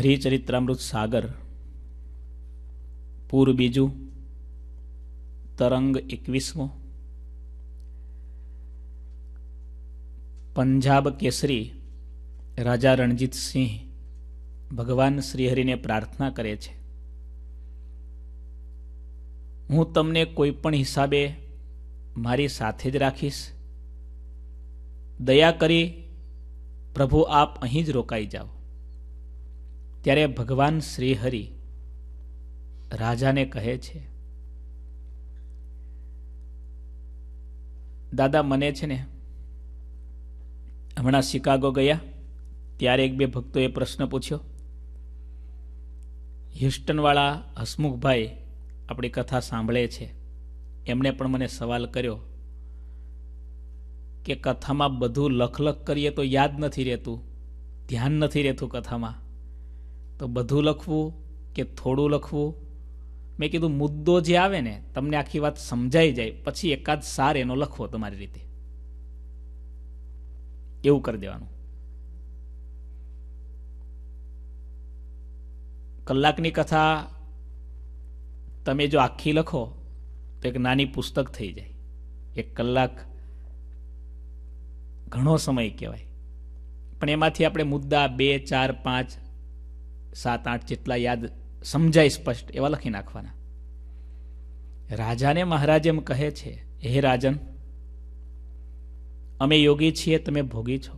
હરિચરિત્રામૃત સાગર પૂર બીજું તરંગ એકવીસમો પંજાબ કેસરી રાજા રણજીતસિંહ ભગવાન શ્રીહરિને પ્રાર્થના કરે છે હું તમને કોઈ પણ હિસાબે મારી સાથે જ રાખીશ દયા કરી પ્રભુ આપ અહીં જ રોકાઈ જાઓ ત્યારે ભગવાન શ્રીહરિ રાજાને કહે છે દાદા મને છે ને હમણાં શિકાગો ગયા ત્યારે એક બે ભક્તોએ પ્રશ્ન પૂછ્યો હ્યુસ્ટનવાળા હસમુખભાઈ આપણી કથા સાંભળે છે એમણે પણ મને સવાલ કર્યો કે કથામાં બધું લખલખ કરીએ તો યાદ નથી રહેતું ધ્યાન નથી રહેતું કથામાં તો બધું લખવું કે થોડું લખવું મેં કીધું મુદ્દો જે આવે ને તમને આખી વાત સમજાઈ જાય પછી એકાદ સાર એનો લખવો તમારી રીતે એવું કરી દેવાનું કલાકની કથા તમે જો આખી લખો તો એક નાની પુસ્તક થઈ જાય એક કલાક ઘણો સમય કહેવાય પણ એમાંથી આપણે મુદ્દા બે ચાર પાંચ સાત આઠ જેટલા યાદ સમજાય સ્પષ્ટ એવા લખી નાખવાના રાજાને મહારાજ એમ કહે છે હે રાજન અમે યોગી છીએ તમે ભોગી છો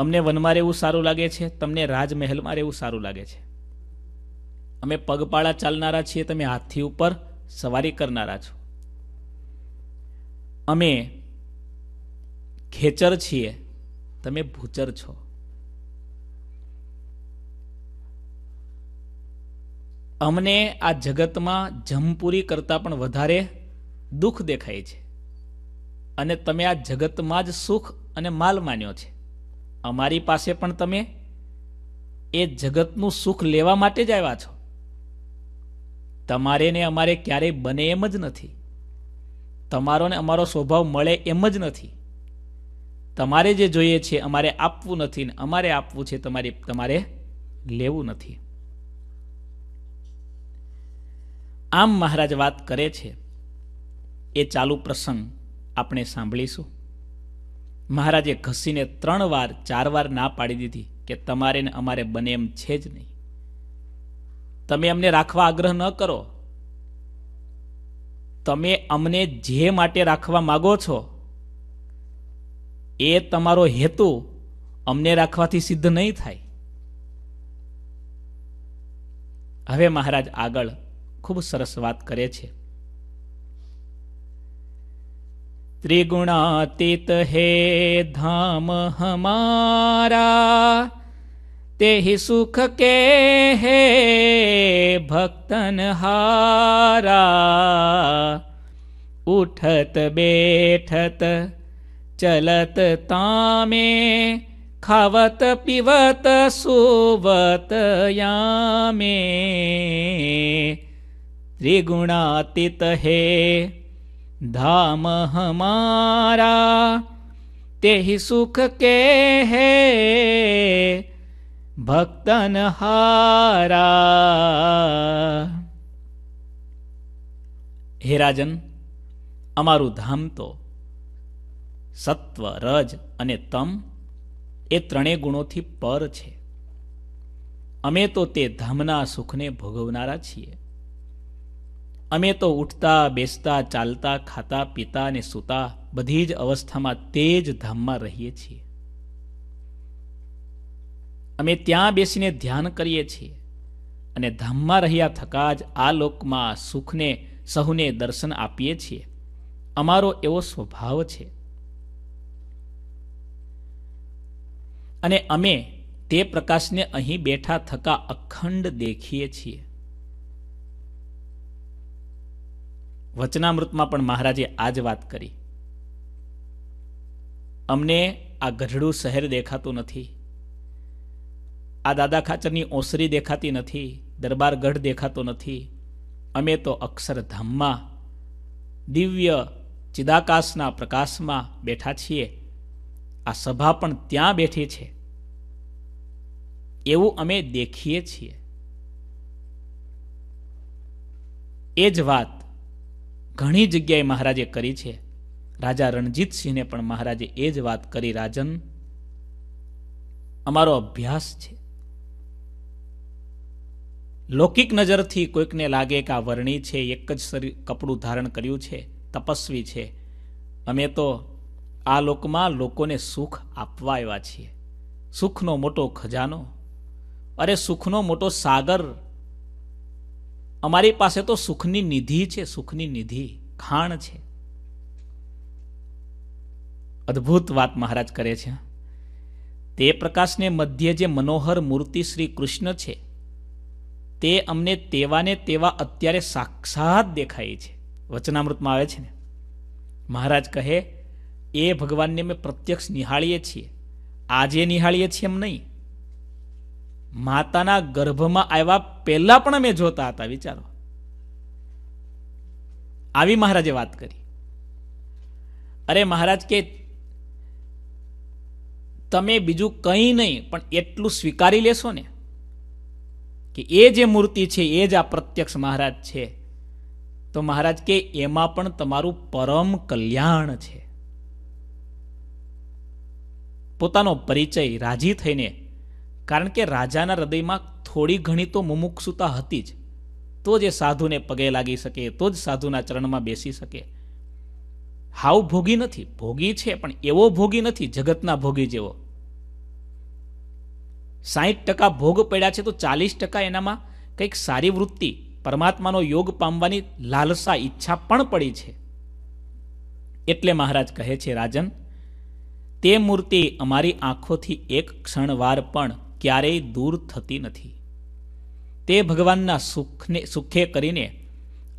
અમને વનમાં રહેવું સારું લાગે છે તમને રાજમહેલમાં રહેવું સારું લાગે છે અમે પગપાળા ચાલનારા છીએ તમે હાથી ઉપર સવારી કરનારા છો અમે ખેચર છીએ તમે ભૂચર છો અમને આ જગતમાં જમપુરી કરતાં પણ વધારે દુઃખ દેખાય છે અને તમે આ જગતમાં જ સુખ અને માલ માન્યો છે અમારી પાસે પણ તમે એ જગતનું સુખ લેવા માટે જ આવ્યા છો તમારે ને અમારે ક્યારેય બને એમ જ નથી તમારો ને અમારો સ્વભાવ મળે એમ જ નથી તમારે જે જોઈએ છે અમારે આપવું નથી ને અમારે આપવું છે તમારી તમારે લેવું નથી આમ મહારાજ વાત કરે છે એ ચાલુ પ્રસંગ આપણે સાંભળીશું મહારાજે ઘસીને ત્રણ વાર ચાર વાર ના પાડી દીધી કે તમારે ને અમારે બને એમ છે જ નહીં તમે અમને રાખવા આગ્રહ ન કરો તમે અમને જે માટે રાખવા માગો છો એ તમારો હેતુ અમને રાખવાથી સિદ્ધ નહીં થાય હવે મહારાજ આગળ ખૂબ સરસ વાત કરે છે ત્રિગુણાતીત હે ધામ હમારા તે સુખ કે હે ભક્તન હારા ઉઠત બેઠત ચલત તામે ખાવત પીવત સુવત યામે ત્રિગુણાતીત હે ધામ हमारा તે सुख के है भक्तन हारा હે રાજન અમારું ધામ તો સત્વ રજ અને તમ એ ત્રણેય ગુણોથી પર છે અમે તો તે ધામના સુખને ભોગવનારા છીએ અમે તો ઉઠતા બેસતા ચાલતા ખાતા પીતા અને સૂતા બધી જ અવસ્થામાં તે જ ધામમાં રહીએ છીએ અમે ત્યાં બેસીને ધ્યાન કરીએ છીએ અને ધામમાં રહ્યા થકા જ આ લોકમાં સુખને સહુને દર્શન આપીએ છીએ અમારો એવો સ્વભાવ છે અને અમે તે પ્રકાશને અહીં બેઠા થકા અખંડ દેખીએ છીએ વચનામૃતમાં પણ મહારાજે આ જ વાત કરી અમને આ ગઢડું શહેર દેખાતું નથી આ દાદા ખાચરની ઓસરી દેખાતી નથી દરબારગઢ દેખાતો નથી અમે તો અક્ષરધામમાં દિવ્ય ચિદાકાશના પ્રકાશમાં બેઠા છીએ આ સભા પણ ત્યાં બેઠી છે એવું અમે દેખીએ છીએ એ જ વાત ઘણી જગ્યાએ મહારાજે કરી છે રાજા રણજીતસિંહને પણ મહારાજે એ જ વાત કરી રાજન અમારો અભ્યાસ છે લૌકિક નજરથી કોઈકને લાગે કે આ વર્ણી છે એક જ શરીર કપડું ધારણ કર્યું છે તપસ્વી છે અમે તો આ લોકમાં લોકોને સુખ આપવા આવ્યા છીએ સુખનો મોટો ખજાનો અરે સુખનો મોટો સાગર અમારી પાસે તો સુખની નિધિ છે સુખની નિધિ ખાણ છે અદભુત વાત મહારાજ કરે છે તે પ્રકાશને મધ્ય જે મનોહર મૂર્તિ શ્રી કૃષ્ણ છે તે અમને તેવાને તેવા અત્યારે સાક્ષાત દેખાય છે વચનામૃતમાં આવે છે ને મહારાજ કહે એ ભગવાનને અમે પ્રત્યક્ષ નિહાળીએ છીએ આજે નિહાળીએ છીએ એમ નહીં માતાના ગર્ભમાં આવ્યા પહેલા પણ અમે જોતા હતા વિચારો આવી મહારાજે વાત કરી અરે મહારાજ કે તમે બીજું કંઈ નહીં પણ એટલું સ્વીકારી લેશો ને કે એ જે મૂર્તિ છે એ જ આ પ્રત્યક્ષ મહારાજ છે તો મહારાજ કે એમાં પણ તમારું પરમ કલ્યાણ છે પોતાનો પરિચય રાજી થઈને કારણ કે રાજાના હૃદયમાં થોડી ઘણી તો મુમુક્ષુતા હતી જ તો જ એ સાધુને પગે લાગી શકે તો જ સાધુના ચરણમાં બેસી શકે હાવ ભોગી નથી ભોગી છે પણ એવો ભોગી નથી જગતના ભોગી જેવો સાહીઠ ટકા ભોગ પડ્યા છે તો ચાલીસ ટકા એનામાં કંઈક સારી વૃત્તિ પરમાત્માનો યોગ પામવાની લાલસા ઈચ્છા પણ પડી છે એટલે મહારાજ કહે છે રાજન તે મૂર્તિ અમારી આંખોથી એક ક્ષણવાર પણ ક્યારેય દૂર થતી નથી તે ભગવાનના સુખને સુખે કરીને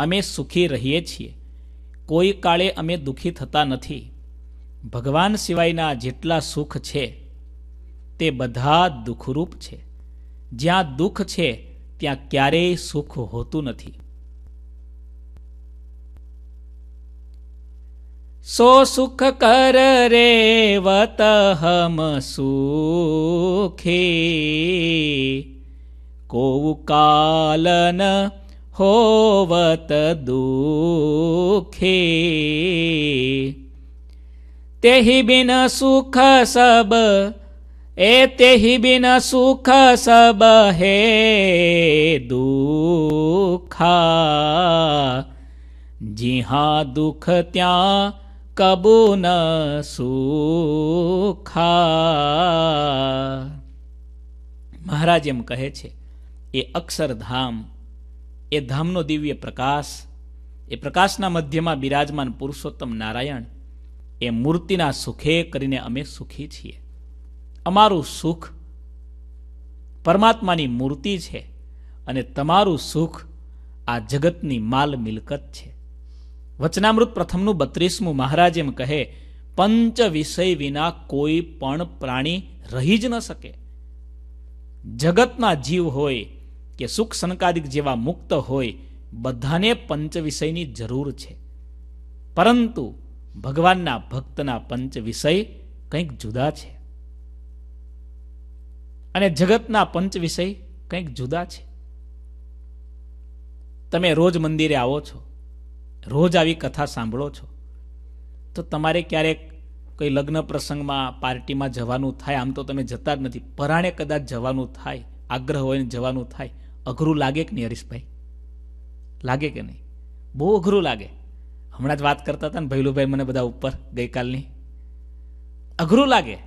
અમે સુખી રહીએ છીએ કોઈ કાળે અમે દુઃખી થતા નથી ભગવાન સિવાયના જેટલા સુખ છે તે બધા દુઃખરૂપ છે જ્યાં દુઃખ છે ત્યાં ક્યારેય સુખ હોતું નથી સો સુખ કર રે વત હમ સુખે કોઉ હોવત દુખે તેહિ બિન સુખ સબ એ તેહિ બિન સુખ સબ હે દુખા જી હા દુઃખ ત્યાં કબૂન સુખા મહારાજ એમ કહે છે એ અક્ષરધામ એ ધામનો દિવ્ય પ્રકાશ એ પ્રકાશના મધ્યમાં બિરાજમાન પુરુષોત્તમ નારાયણ એ મૂર્તિના સુખે કરીને અમે સુખી છીએ અમારું સુખ પરમાત્માની મૂર્તિ છે અને તમારું સુખ આ જગતની માલ મિલકત છે વચનામૃત પ્રથમનું બત્રીસમું મહારાજ એમ કહે પંચ વિષય વિના કોઈ પણ પ્રાણી રહી જ ન શકે જગતના જીવ હોય કે સુખ સંકાદિક જેવા મુક્ત હોય બધાને પંચ વિષયની જરૂર છે પરંતુ ભગવાનના ભક્તના પંચ વિષય કંઈક જુદા છે અને જગતના પંચ વિષય કંઈક જુદા છે તમે રોજ મંદિરે આવો છો રોજ આવી કથા સાંભળો છો તો તમારે ક્યારેક કોઈ લગ્ન પ્રસંગમાં પાર્ટીમાં જવાનું થાય આમ તો તમે જતા જ નથી પરાણે કદાચ જવાનું થાય આગ્રહ હોય જવાનું થાય અઘરું લાગે કે નહીં હરીશભાઈ લાગે કે નહીં બહુ અઘરું લાગે હમણાં જ વાત કરતા હતા ને ભૈલુભાઈ મને બધા ઉપર ગઈકાલની અઘરું લાગે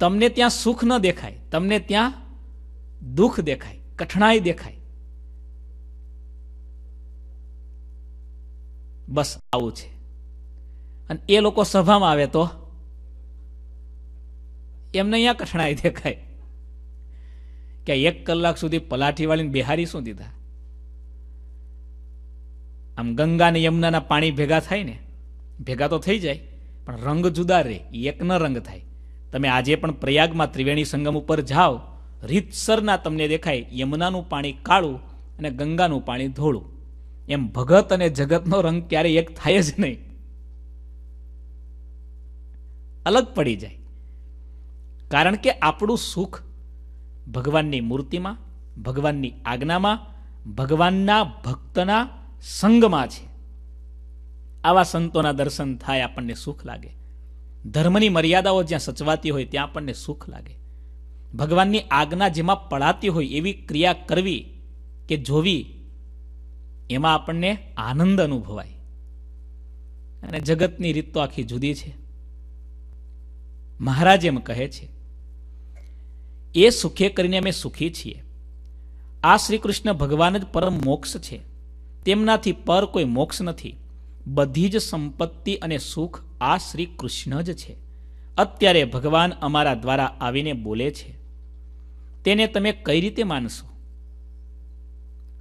તમને ત્યાં સુખ ન દેખાય તમને ત્યાં દુઃખ દેખાય કઠણાઈ દેખાય બસ આવું છે અને એ લોકો સભામાં આવે તો એમને અહીંયા કઠણાઈ દેખાય કે એક કલાક સુધી પલાઠીવાળીને બિહારી શું દીધા આમ ગંગા ને યમુનાના પાણી ભેગા થાય ને ભેગા તો થઈ જાય પણ રંગ જુદા રે એક ન રંગ થાય તમે આજે પણ પ્રયાગમાં ત્રિવેણી સંગમ ઉપર જાઓ રીતસરના તમને દેખાય યમુનાનું પાણી કાળું અને ગંગાનું પાણી ધોળું એમ ભગત અને જગતનો રંગ ક્યારેય એક થાય જ નહીં અલગ પડી જાય કારણ કે આપણું સુખ ભગવાનની મૂર્તિમાં ભગવાનની આજ્ઞામાં ભગવાનના ભક્તના સંગમાં છે આવા સંતોના દર્શન થાય આપણને સુખ લાગે ધર્મની મર્યાદાઓ જ્યાં સચવાતી હોય ત્યાં આપણને સુખ લાગે ભગવાનની આજ્ઞા જેમાં પડાતી હોય એવી ક્રિયા કરવી કે જોવી એમાં આપણને આનંદ અનુભવાય અને જગતની રીત તો આખી જુદી છે મહારાજ એમ કહે છે એ સુખે કરીને અમે સુખી છીએ આ શ્રી કૃષ્ણ ભગવાન જ પરમ મોક્ષ છે તેમનાથી પર કોઈ મોક્ષ નથી બધી જ સંપત્તિ અને સુખ આ શ્રી કૃષ્ણ જ છે અત્યારે ભગવાન અમારા દ્વારા આવીને બોલે છે તેને તમે કઈ રીતે માનશો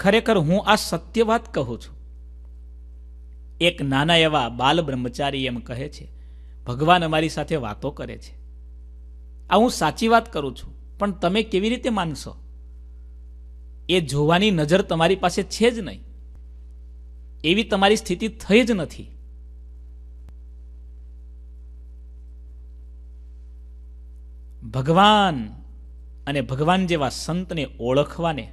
ખરેખર હું આ સત્ય વાત કહું છું એક નાના એવા બાલ બ્રહ્મચારી એમ કહે છે ભગવાન અમારી સાથે વાતો કરે છે આ હું સાચી વાત કરું છું પણ તમે કેવી રીતે માનશો એ જોવાની નજર તમારી પાસે છે જ નહીં એવી તમારી સ્થિતિ થઈ જ નથી ભગવાન અને ભગવાન જેવા સંતને ઓળખવાને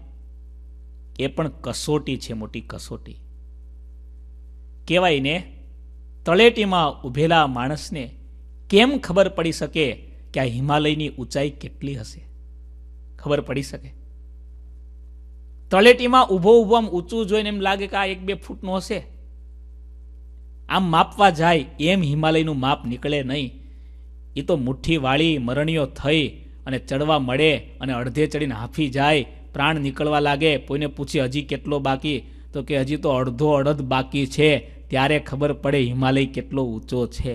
એ પણ કસોટી છે મોટી કસોટી કહેવાય ને તળેટીમાં ઊભેલા માણસને કેમ ખબર પડી શકે કે આ હિમાલયની ઊંચાઈ કેટલી હશે ખબર પડી શકે તળેટીમાં ઊભો ઊભો આમ ઊંચું જોઈને એમ લાગે કે આ એક બે ફૂટનું હશે આમ માપવા જાય એમ હિમાલયનું માપ નીકળે નહીં એ તો મુઠ્ઠી વાળી મરણીઓ થઈ અને ચડવા મળે અને અડધે ચડીને હાંફી જાય પ્રાણ નીકળવા લાગે કોઈને પૂછે હજી કેટલો બાકી તો કે હજી તો અડધો અડધ બાકી છે ત્યારે ખબર પડે હિમાલય કેટલો ઊંચો છે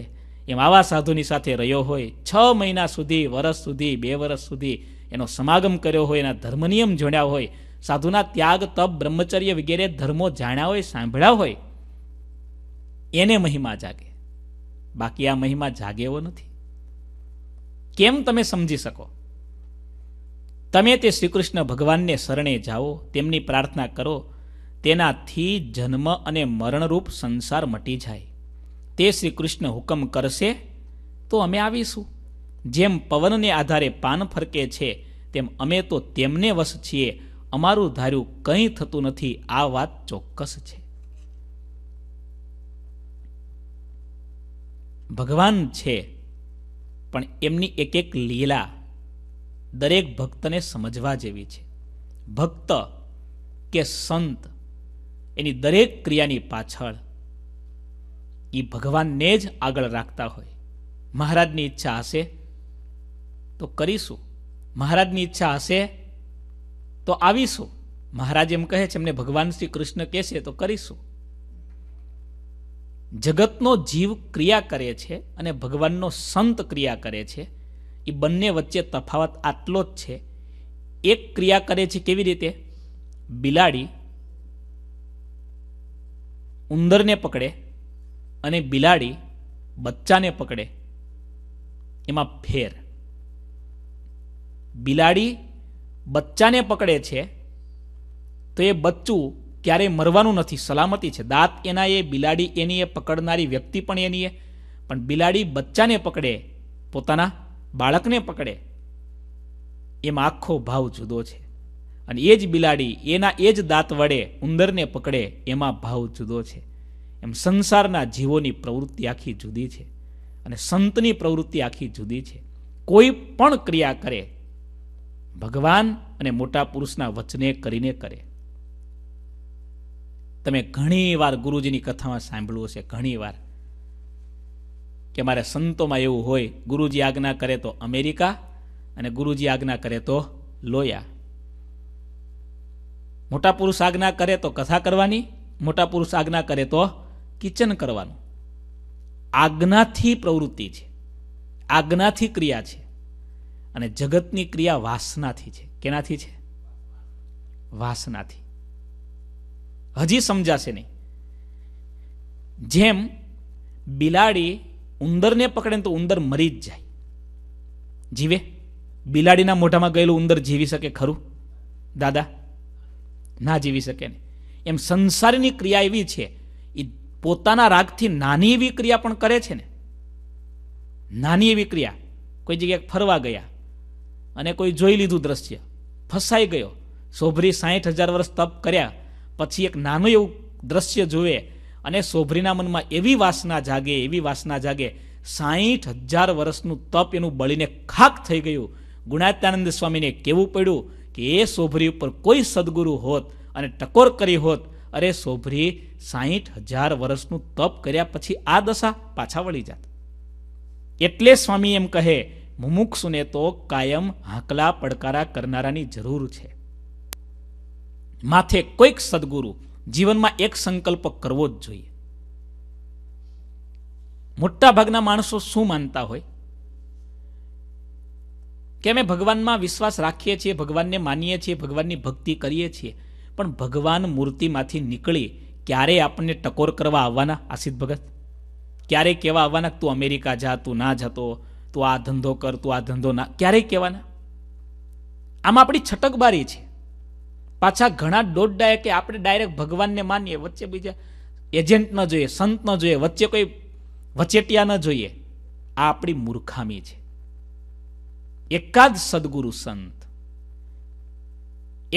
એમ આવા સાધુની સાથે રહ્યો હોય છ મહિના સુધી વર્ષ સુધી બે વર્ષ સુધી એનો સમાગમ કર્યો હોય એના ધર્મનિયમ જોડ્યા હોય સાધુના ત્યાગ તપ બ્રહ્મચર્ય વગેરે ધર્મો જાણ્યા હોય સાંભળ્યા હોય એને મહિમા જાગે બાકી આ મહિમા જાગેવો નથી કેમ તમે સમજી શકો તમે તે શ્રીકૃષ્ણ ભગવાનને શરણે જાઓ તેમની પ્રાર્થના કરો તેનાથી જન્મ અને મરણરૂપ સંસાર મટી જાય તે શ્રીકૃષ્ણ હુકમ કરશે તો અમે આવીશું જેમ પવનને આધારે પાન ફરકે છે તેમ અમે તો તેમને વશ છીએ અમારું ધાર્યું કંઈ થતું નથી આ વાત ચોક્કસ છે ભગવાન છે પણ એમની એક એક લીલા દરેક ભક્તને સમજવા જેવી છે ભક્ત કે સંત એની દરેક ક્રિયાની પાછળ એ ભગવાનને જ આગળ રાખતા હોય મહારાજની ઈચ્છા હશે તો કરીશું મહારાજની ઈચ્છા હશે તો આવીશું મહારાજ એમ કહે છે એમને ભગવાન શ્રી કૃષ્ણ કહેશે તો કરીશું જગતનો જીવ ક્રિયા કરે છે અને ભગવાનનો સંત ક્રિયા કરે છે એ બંને વચ્ચે તફાવત આટલો જ છે એક ક્રિયા કરે છે કેવી રીતે બિલાડી ઉંદરને પકડે અને બિલાડી બચ્ચાને પકડે એમાં ફેર બિલાડી બચ્ચાને પકડે છે તો એ બચ્ચું ક્યારેય મરવાનું નથી સલામતી છે દાંત એના એ બિલાડી એની એ પકડનારી વ્યક્તિ પણ એની એ પણ બિલાડી બચ્ચાને પકડે પોતાના બાળકને પકડે એમાં આખો ભાવ જુદો છે અને એ જ બિલાડી એના એ જ દાંત વડે ઉંદરને પકડે એમાં ભાવ જુદો છે એમ સંસારના જીવોની પ્રવૃત્તિ આખી જુદી છે અને સંતની પ્રવૃત્તિ આખી જુદી છે કોઈ પણ ક્રિયા કરે ભગવાન અને મોટા પુરુષના વચને કરીને કરે તમે ઘણીવાર ગુરુજીની કથામાં સાંભળ્યું હશે ઘણીવાર કે મારે સંતોમાં એવું હોય ગુરુજી આજ્ઞા કરે તો અમેરિકા અને ગુરુજી આજ્ઞા કરે તો લોયા મોટા પુરુષ આજ્ઞા કરે તો કથા કરવાની મોટા પુરુષ આજ્ઞા કરે તો કિચન કરવાનું આજ્ઞાથી પ્રવૃત્તિ છે આજ્ઞાથી ક્રિયા છે અને જગતની ક્રિયા વાસનાથી છે કેનાથી છે વાસનાથી હજી સમજાશે નહીં જેમ બિલાડી ઉંદરને પકડે તો ઉંદર મરી જ જાય જીવે બિલાડીના મોઢામાં ગયેલું ઉંદર જીવી શકે ખરું દાદા ના જીવી શકે ને એમ સંસારની ક્રિયા એવી છે એ પોતાના રાગથી નાની એવી ક્રિયા પણ કરે છે ને નાની એવી ક્રિયા કોઈ જગ્યાએ ફરવા ગયા અને કોઈ જોઈ લીધું દ્રશ્ય ફસાઈ ગયો શોભરી સાહીઠ હજાર વર્ષ તપ કર્યા પછી એક નાનું એવું દ્રશ્ય જુએ અને સોભરીના મનમાં એવી વાસના જાગે એવી વાસના જાગે સાહીઠ હજાર વર્ષનું તપ એનું બળીને ખાક થઈ ગયું ગુણાત્યાનંદ સ્વામીને કેવું પડ્યું કે એ સોભરી ઉપર કોઈ સદગુરુ હોત અને ટકોર કરી હોત અરે સોભરી સાહીઠ હજાર વર્ષનું તપ કર્યા પછી આ દશા પાછા વળી જાત એટલે સ્વામી એમ કહે મુમુક્ષુને તો કાયમ હાંકલા પડકારા કરનારાની જરૂર છે માથે કોઈક સદગુરુ જીવનમાં એક સંકલ્પ કરવો જ જોઈએ મોટા ભાગના માણસો શું માનતા હોય કે અમે ભગવાનમાં વિશ્વાસ રાખીએ છીએ ભગવાનને માનીએ છીએ ભગવાનની ભક્તિ કરીએ છીએ પણ ભગવાન મૂર્તિમાંથી નીકળી ક્યારે આપણને ટકોર કરવા આવવાના આસિદ ભગત ક્યારે કહેવા આવવાના તું અમેરિકા જા તું ના જતો તું આ ધંધો કર તું આ ધંધો ના ક્યારે કહેવાના આમાં આપણી છટકબારી છે પાછા ઘણા દોડ્ડાએ કે આપણે ડાયરેક્ટ ભગવાનને માનીએ વચ્ચે બીજા એજન્ટ ન જોઈએ સંત ન જોઈએ વચ્ચે કોઈ વચેટિયા ન જોઈએ આ આપણી મૂર્ખામી છે એકાદ સદગુરુ સંત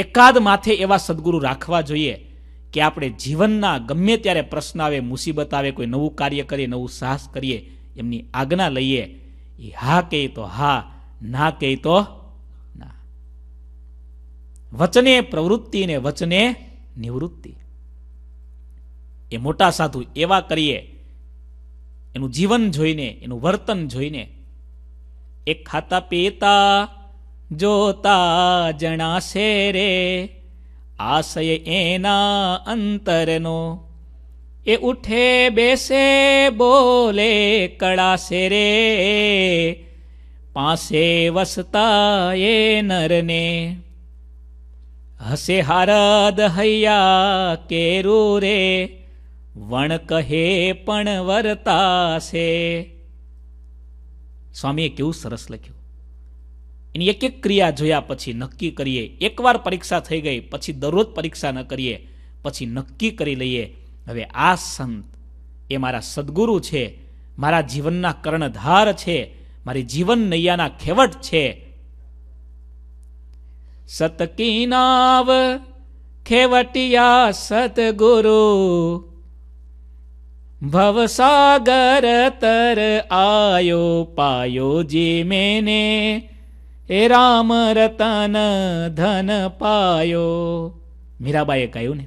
એકાદ માથે એવા સદગુરુ રાખવા જોઈએ કે આપણે જીવનના ગમે ત્યારે પ્રશ્ન આવે મુસીબત આવે કોઈ નવું કાર્ય કરીએ નવું સાહસ કરીએ એમની આજ્ઞા લઈએ એ હા કહે તો હા ના કહે તો વચને પ્રવૃત્તિ ને વચને નિવૃત્તિ એ મોટા સાધુ એવા કરીએ એનું જીવન જોઈને એનું વર્તન જોઈને એ ખાતા પીતા જોતા જણાશે રે આશય એના અંતરનો એ ઉઠે બેસે બોલે કળાશે રે પાસે વસતા એ નરને હસે હારદ હૈયા કેરું રે વણ કહે પણ વર્તાશે સ્વામીએ કેવું સરસ લખ્યું એની એક એક ક્રિયા જોયા પછી નક્કી કરીએ એકવાર પરીક્ષા થઈ ગઈ પછી દરરોજ પરીક્ષા ન કરીએ પછી નક્કી કરી લઈએ હવે આ સંત એ મારા સદગુરુ છે મારા જીવનના કર્ણધાર છે મારી જીવન નૈયાના ખેવટ છે સતકી નાવ ખેવટિયા સતગુરુ ભવસાગર તર આયો પાયો જી મેને એ રામ રતન ધન પાયો મીરાબાઈએ કહ્યું ને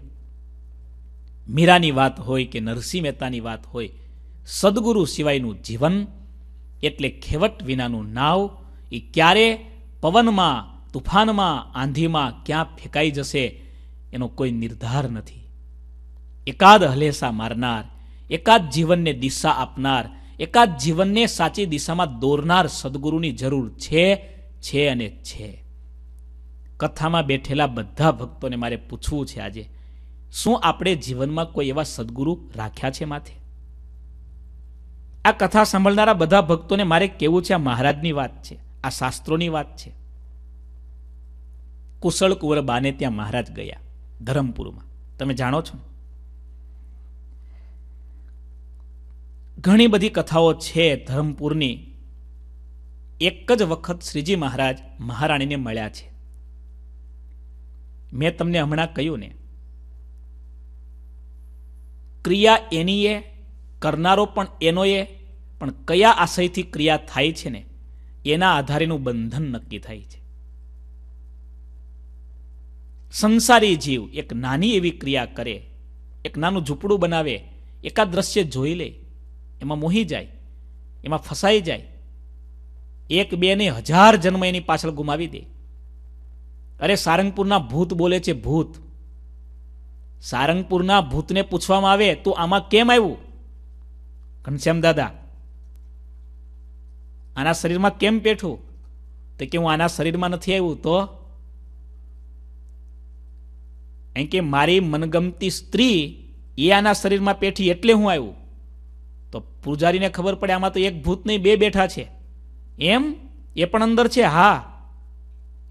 મીરાની વાત હોય કે નરસિંહ મહેતાની વાત હોય સદગુરુ સિવાયનું જીવન એટલે ખેવટ વિનાનું નાવ એ ક્યારે પવનમાં તુફાનમાં આંધીમાં ક્યાં ફેંકાઈ જશે એનો કોઈ નિર્ધાર નથી એકાદ હલેસા મારનાર એકાદ જીવનને દિશા આપનાર એકાદ જીવનને સાચી દિશામાં દોરનાર સદગુરુની જરૂર છે છે અને છે કથામાં બેઠેલા બધા ભક્તોને મારે પૂછવું છે આજે શું આપણે જીવનમાં કોઈ એવા સદગુરુ રાખ્યા છે માથે આ કથા સાંભળનારા બધા ભક્તોને મારે કેવું છે આ મહારાજની વાત છે આ શાસ્ત્રોની વાત છે કુશળ કુંવર બાને ત્યાં મહારાજ ગયા ધરમપુરમાં તમે જાણો છો ઘણી બધી કથાઓ છે ધરમપુરની એક જ વખત શ્રીજી મહારાજ મહારાણીને મળ્યા છે મેં તમને હમણાં કહ્યું ને ક્રિયા એનીએ કરનારો પણ એનોએ પણ કયા આશયથી ક્રિયા થાય છે ને એના આધારેનું બંધન નક્કી થાય છે સંસારી જીવ એક નાની એવી ક્રિયા કરે એક નાનું ઝૂંપડું બનાવે એકાદ દ્રશ્ય જોઈ લે એમાં મોહી જાય એમાં ફસાઈ જાય એક બેને હજાર જન્મ એની પાછળ ગુમાવી દે અરે સારંગપુરના ભૂત બોલે છે ભૂત સારંગપુરના ભૂતને પૂછવામાં આવે તો આમાં કેમ આવ્યું ઘનશ્યામ દાદા આના શરીરમાં કેમ પેઠું તો કે હું આના શરીરમાં નથી આવ્યું તો કારણ કે મારી મનગમતી સ્ત્રી એ આના શરીરમાં પેઠી એટલે હું આવ્યું તો પૂજારીને ખબર પડે આમાં તો એક ભૂત નહીં બે બેઠા છે એમ એ પણ અંદર છે હા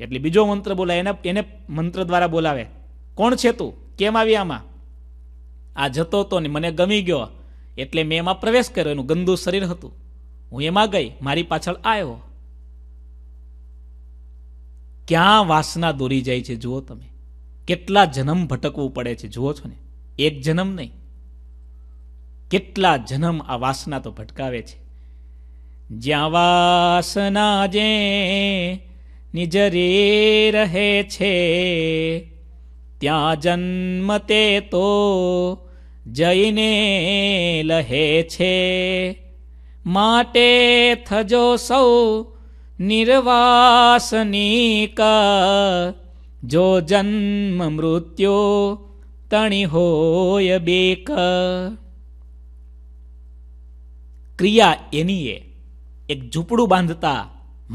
એટલે બીજો મંત્ર બોલાય એને એને મંત્ર દ્વારા બોલાવે કોણ છે તું કેમ આવી આમાં આ જતો હતો ને મને ગમી ગયો એટલે મેં એમાં પ્રવેશ કર્યો એનું ગંદુ શરીર હતું હું એમાં ગઈ મારી પાછળ આવ્યો ક્યાં વાસના દોરી જાય છે જુઓ તમે કેટલા જન્મ ભટકવું પડે છે જુઓ છો ને એક જન્મ નહીં કેટલા જન્મ આ વાસના તો ભટકાવે છે જ્યાં વાસના જે નિજરી રહે છે ત્યાં જન્મ તે તો જઈને લહે છે માટે થજો સૌ નિર્વાસની કા જો જન્મ મૃત્યો તણી હોય બેક ક્રિયા એની એ એક ઝૂંપડું બાંધતા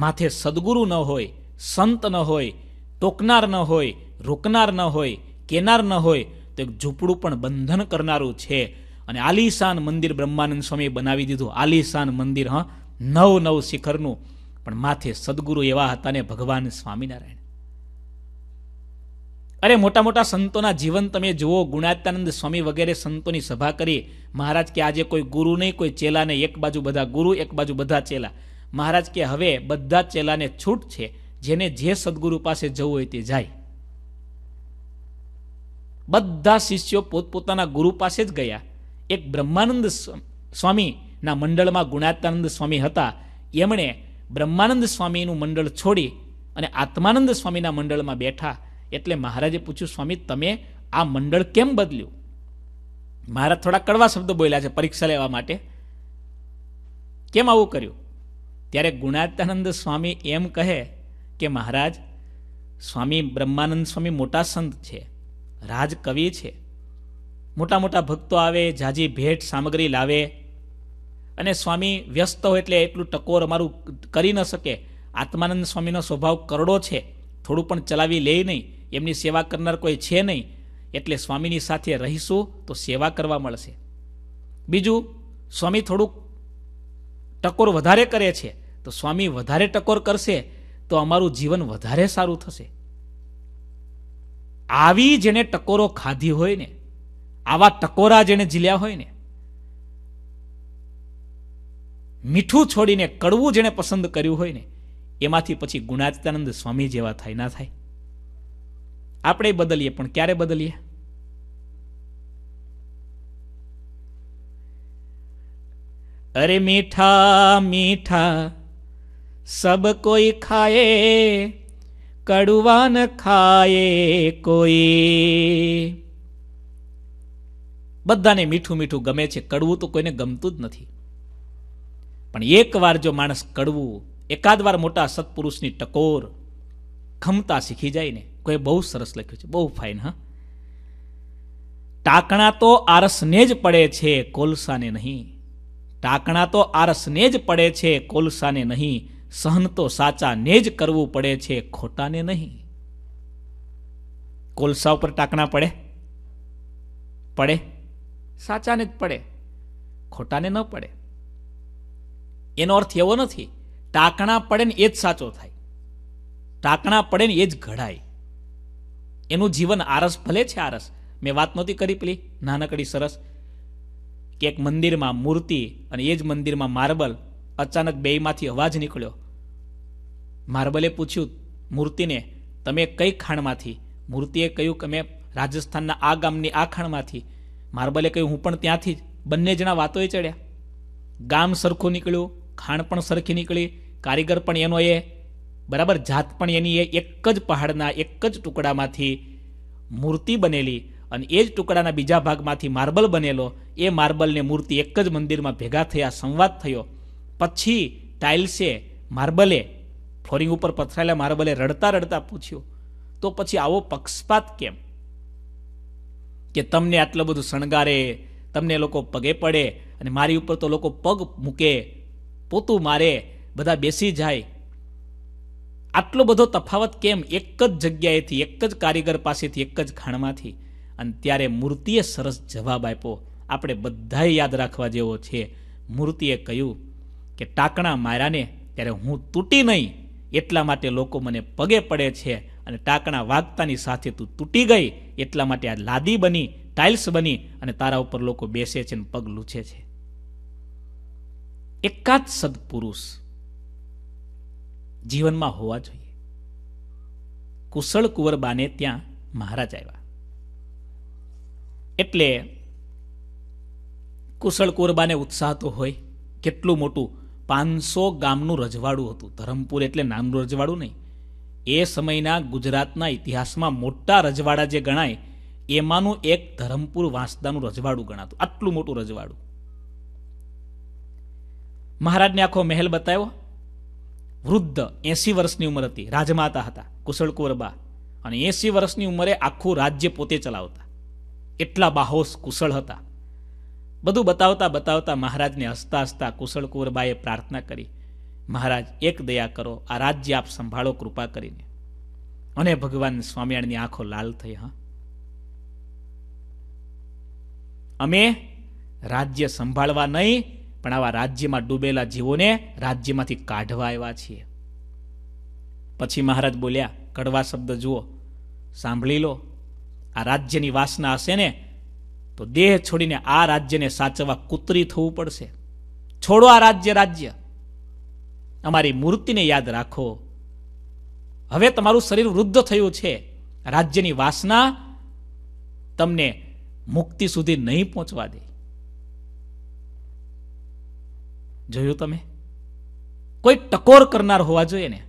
માથે સદગુરુ ન હોય સંત ન હોય ટોકનાર ન હોય રોકનાર ન હોય કેનાર ન હોય તો એક ઝૂંપડું પણ બંધન કરનારું છે અને આલિશાન મંદિર બ્રહ્માનંદ સ્વામીએ બનાવી દીધું આલિશાન મંદિર હા નવ નવ શિખરનું પણ માથે સદગુરુ એવા હતા ને ભગવાન સ્વામિનારાયણ અરે મોટા મોટા સંતોના જીવન તમે જુઓ ગુણાત્યાનંદ સ્વામી વગેરે સંતોની સભા કરી મહારાજ કે આજે કોઈ ગુરુ નહીં કોઈ ચેલા નહીં એક બાજુ બધા ગુરુ એક બાજુ બધા ચેલા મહારાજ કે હવે બધા ચેલાને છૂટ છે જેને જે સદગુરુ પાસે જવું હોય તે જાય બધા શિષ્યો પોતપોતાના ગુરુ પાસે જ ગયા એક બ્રહ્માનંદ સ્વામીના મંડળમાં ગુણાત્યાનંદ સ્વામી હતા એમણે બ્રહ્માનંદ સ્વામીનું મંડળ છોડી અને આત્માનંદ સ્વામીના મંડળમાં બેઠા એટલે મહારાજે પૂછ્યું સ્વામી તમે આ મંડળ કેમ બદલ્યું મહારાજ થોડા કડવા શબ્દો બોલ્યા છે પરીક્ષા લેવા માટે કેમ આવું કર્યું ત્યારે ગુણાત્યાનંદ સ્વામી એમ કહે કે મહારાજ સ્વામી બ્રહ્માનંદ સ્વામી મોટા સંત છે રાજકવિ છે મોટા મોટા ભક્તો આવે જાજી ભેટ સામગ્રી લાવે અને સ્વામી વ્યસ્ત હોય એટલે એટલું ટકોર અમારું કરી ન શકે આત્માનંદ સ્વામીનો સ્વભાવ કરડો છે થોડું પણ ચલાવી લે નહીં એમની સેવા કરનાર કોઈ છે નહીં એટલે સ્વામીની સાથે રહીશું તો સેવા કરવા મળશે બીજું સ્વામી થોડુંક ટકોર વધારે કરે છે તો સ્વામી વધારે ટકોર કરશે તો અમારું જીવન વધારે સારું થશે આવી જેને ટકોરો ખાધી હોય ને આવા ટકોરા જેને ઝીલ્યા હોય ને મીઠું છોડીને કડવું જેણે પસંદ કર્યું હોય ને એમાંથી પછી ગુણાત્યાનંદ સ્વામી જેવા થાય ના થાય આપણે બદલીએ પણ ક્યારે બદલીએ અરે મીઠા મીઠા સબ કોઈ ખાયે કડવા ન ખાયે કોઈ બધાને મીઠું મીઠું ગમે છે કડવું તો કોઈને ગમતું જ નથી પણ એક વાર જો માણસ કડવું એકાદ વાર મોટા સત્પુરુષની ટકોર ખમતા શીખી જાય ને કોઈ બહુ સરસ લખ્યું છે બહુ ફાઇન હા ટાંકણા તો આરસને જ પડે છે કોલસાને નહીં ટાંકણા તો આરસને જ પડે છે કોલસાને નહીં સહન તો સાચાને જ કરવું પડે છે ખોટાને નહીં કોલસા ઉપર ટાંકણા પડે પડે સાચાને જ પડે ખોટાને ન પડે એનો અર્થ એવો નથી ટાંકણા પડે ને એ જ સાચો થાય ટાંકણા પડે ને એ જ ઘડાય એનું જીવન આરસ ભલે છે આરસ મેં વાત નહોતી કરી પેલી નાનકડી સરસ કે એક મંદિરમાં મૂર્તિ અને એ જ મંદિરમાં માર્બલ અચાનક બેયમાંથી અવાજ નીકળ્યો માર્બલે પૂછ્યું મૂર્તિને તમે કઈ ખાણમાંથી મૂર્તિએ કહ્યું કે મેં રાજસ્થાનના આ ગામની આ ખાણમાંથી માર્બલે કહ્યું હું પણ ત્યાંથી જ બંને જણા વાતોએ ચડ્યા ગામ સરખું નીકળ્યું ખાણ પણ સરખી નીકળી કારીગર પણ એનો એ બરાબર જાત પણ એની એ એક જ પહાડના એક જ ટુકડામાંથી મૂર્તિ બનેલી અને એ જ ટુકડાના બીજા ભાગમાંથી માર્બલ બનેલો એ માર્બલને મૂર્તિ એક જ મંદિરમાં ભેગા થયા સંવાદ થયો પછી ટાઇલ્સે માર્બલે ફ્લોરિંગ ઉપર પથરાયેલા માર્બલે રડતા રડતા પૂછ્યું તો પછી આવો પક્ષપાત કેમ કે તમને આટલું બધું શણગારે તમને લોકો પગે પડે અને મારી ઉપર તો લોકો પગ મૂકે પોતું મારે બધા બેસી જાય આટલો બધો તફાવત કેમ એક જ જગ્યાએથી એક જ કારીગર પાસેથી એક જ ખાણમાંથી અને ત્યારે મૂર્તિએ સરસ જવાબ આપ્યો આપણે બધાએ યાદ રાખવા જેવો છે મૂર્તિએ કહ્યું કે ટાંકણા માર્યાને ત્યારે હું તૂટી નહીં એટલા માટે લોકો મને પગે પડે છે અને ટાંકણા વાગતાની સાથે તું તૂટી ગઈ એટલા માટે આ લાદી બની ટાઇલ્સ બની અને તારા ઉપર લોકો બેસે છે અને પગ લૂછે છે એકાદ સદપુરુષ જીવનમાં હોવા જોઈએ કુશળ કુંવરબાને ત્યાં મહારાજ આવ્યા એટલે કુશળ કુંવરબાને ઉત્સાહ તો હોય કેટલું મોટું પાંચસો ગામનું રજવાડું હતું ધરમપુર એટલે નામનું રજવાડું નહીં એ સમયના ગુજરાતના ઇતિહાસમાં મોટા રજવાડા જે ગણાય એમાંનું એક ધરમપુર વાંસદાનું રજવાડું ગણાતું આટલું મોટું રજવાડું મહારાજને આખો મહેલ બતાવ્યો વૃદ્ધ એંસી વર્ષની ઉંમર હતી રાજમાતા હતા કુશળ કોરબા અને એંસી વર્ષની ઉંમરે આખું રાજ્ય પોતે ચલાવતા એટલા બાહોશ કુશળ હતા બધું બતાવતા બતાવતા મહારાજને હસતા હસતા કુશળ કોરબાએ પ્રાર્થના કરી મહારાજ એક દયા કરો આ રાજ્ય આપ સંભાળો કૃપા કરીને અને ભગવાન સ્વામિનારાયણની આંખો લાલ થઈ હા અમે રાજ્ય સંભાળવા નહીં પણ આવા રાજ્યમાં ડૂબેલા જીવોને રાજ્યમાંથી કાઢવા આવ્યા છીએ પછી મહારાજ બોલ્યા કડવા શબ્દ જુઓ સાંભળી લો આ રાજ્યની વાસના હશે ને તો દેહ છોડીને આ રાજ્યને સાચવવા કૂતરી થવું પડશે છોડો આ રાજ્ય રાજ્ય અમારી મૂર્તિને યાદ રાખો હવે તમારું શરીર વૃદ્ધ થયું છે રાજ્યની વાસના તમને મુક્તિ સુધી નહીં પહોંચવા દે જોયું તમે કોઈ ટકોર કરનાર હોવા જોઈએ ને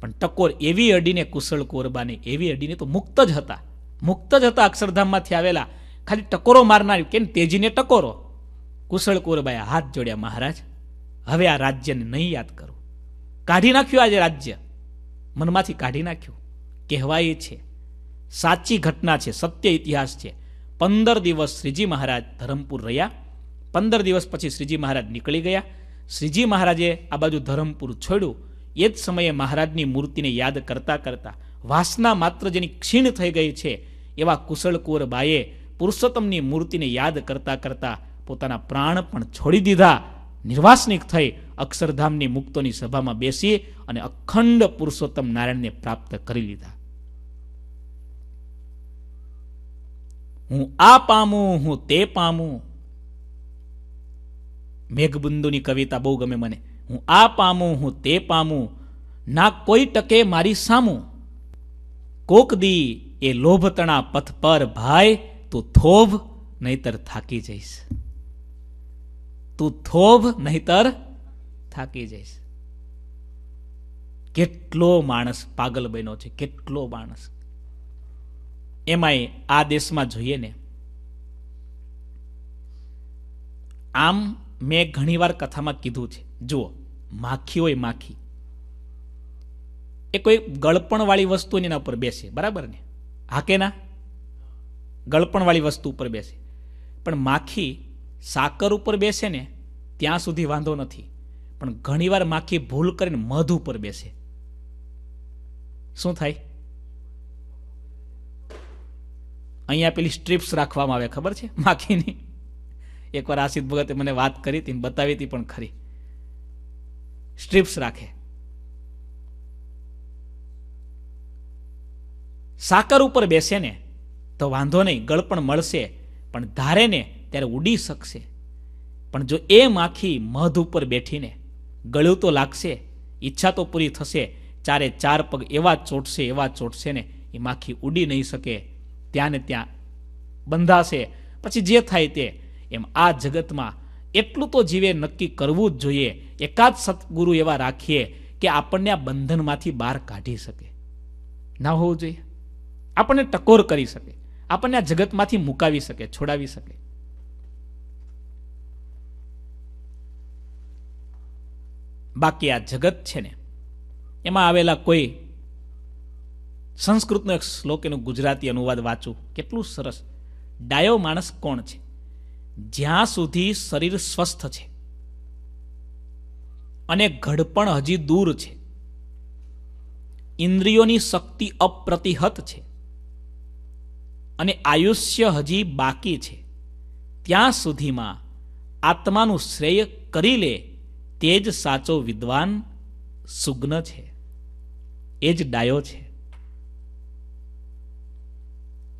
પણ ટકોર એવી અડીને કુશળ કોરબાની એવી અડીને તો મુક્ત જ હતા મુક્ત જ હતા અક્ષરધામમાંથી આવેલા ખાલી ટકોરો મારનાર કેમ તેજીને ટકોરો કુશળ કોરબાએ હાથ જોડ્યા મહારાજ હવે આ રાજ્યને નહીં યાદ કરું કાઢી નાખ્યું આજે રાજ્ય મનમાંથી કાઢી નાખ્યું કહેવાય છે સાચી ઘટના છે સત્ય ઇતિહાસ છે પંદર દિવસ શ્રીજી મહારાજ ધરમપુર રહ્યા પંદર દિવસ પછી શ્રીજી મહારાજ નીકળી ગયા શ્રીજી મહારાજે આ બાજુ ધરમપુર છોડ્યું એ જ સમયે મહારાજની મૂર્તિને યાદ કરતા કરતાં વાસના માત્ર જેની ક્ષીણ થઈ ગઈ છે એવા કુશળ કુંવર બાએ પુરુષોત્તમની મૂર્તિને યાદ કરતા કરતાં પોતાના પ્રાણ પણ છોડી દીધા નિર્વાસનિક થઈ અક્ષરધામની મુક્તોની સભામાં બેસી અને અખંડ પુરુષોત્તમ નારાયણને પ્રાપ્ત કરી લીધા હું આ પામું હું તે પામું મેઘબિંદુની કવિતા બહુ ગમે મને હું આ પામું હું તે પામું ના કોઈ ટકે મારી સામું કોક દી એ લોભતણા પથ પર ભાઈ તું થોભ નહીતર થાકી જઈશ તું થોભ નહીતર થાકી જઈશ કેટલો માણસ પાગલ બન્યો છે કેટલો માણસ એમાંય આ દેશમાં જોઈએ ને આમ મેં ઘણીવાર કથામાં કીધું છે જુઓ માખી હોય માખી એ કોઈ ગળપણવાળી વસ્તુ એના ઉપર બેસે બરાબર ને હા કે ના ગળપણવાળી વસ્તુ ઉપર બેસે પણ માખી સાકર ઉપર બેસે ને ત્યાં સુધી વાંધો નથી પણ ઘણીવાર માખી ભૂલ કરીને મધ ઉપર બેસે શું થાય અહીંયા પેલી સ્ટ્રીપ્સ રાખવામાં આવે ખબર છે માખીની એકવાર આશિત ભગતે મને વાત કરી હતી બતાવી હતી પણ ખરી સ્ટ્રીપ્સ રાખે સાકર ઉપર બેસે ને તો વાંધો નહીં ગળપણ મળશે પણ ધારે ને ત્યારે ઉડી શકશે પણ જો એ માખી મધ ઉપર બેઠીને ગળ્યું તો લાગશે ઈચ્છા તો પૂરી થશે ચારે ચાર પગ એવા ચોટશે એવા ચોટશે ને એ માખી ઉડી નહીં શકે ત્યાં ને ત્યાં બંધાશે પછી જે થાય તે એમ આ જગતમાં એટલું તો જીવે નક્કી કરવું જ જોઈએ એકાદ સદગુરુ એવા રાખીએ કે આપણને આ બંધનમાંથી બહાર કાઢી શકે ના હોવું જોઈએ આપણને ટકોર કરી શકે આપણને આ જગતમાંથી મુકાવી શકે છોડાવી શકે બાકી આ જગત છે ને એમાં આવેલા કોઈ સંસ્કૃતનો એક શ્લોક એનું ગુજરાતી અનુવાદ વાંચું કેટલું સરસ ડાયો માણસ કોણ છે જ્યાં સુધી શરીર સ્વસ્થ છે અને ઘડપણ હજી દૂર છે ઇન્દ્રિયોની શક્તિ અપ્રતિહત છે અને આયુષ્ય હજી બાકી છે ત્યાં સુધીમાં આત્માનું શ્રેય કરી લે તે જ સાચો વિદ્વાન સુગ્ન છે એ જ ડાયો છે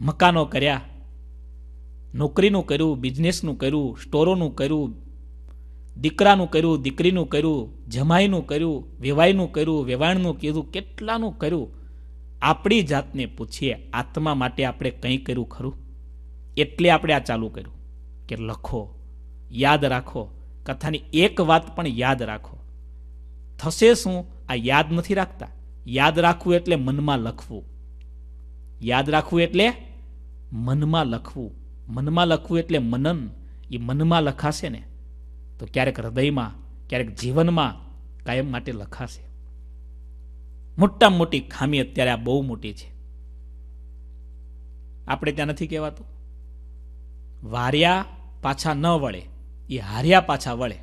મકાનો કર્યા નોકરીનું કર્યું બિઝનેસનું કર્યું સ્ટોરોનું કર્યું દીકરાનું કર્યું દીકરીનું કર્યું જમાઈનું કર્યું વેવાઈનું કર્યું વેવાણનું કીધું કેટલાનું કર્યું આપણી જાતને પૂછીએ આત્મા માટે આપણે કંઈ કર્યું ખરું એટલે આપણે આ ચાલુ કર્યું કે લખો યાદ રાખો કથાની એક વાત પણ યાદ રાખો થશે શું આ યાદ નથી રાખતા યાદ રાખવું એટલે મનમાં લખવું યાદ રાખવું એટલે મનમાં લખવું મનમાં લખવું એટલે મનન એ મનમાં લખાશે ને તો ક્યારેક હૃદયમાં ક્યારેક જીવનમાં કાયમ માટે લખાશે મોટા મોટી ખામી અત્યારે આ બહુ મોટી છે આપણે ત્યાં નથી કહેવાતું વાર્યા પાછા ન વળે એ હાર્યા પાછા વળે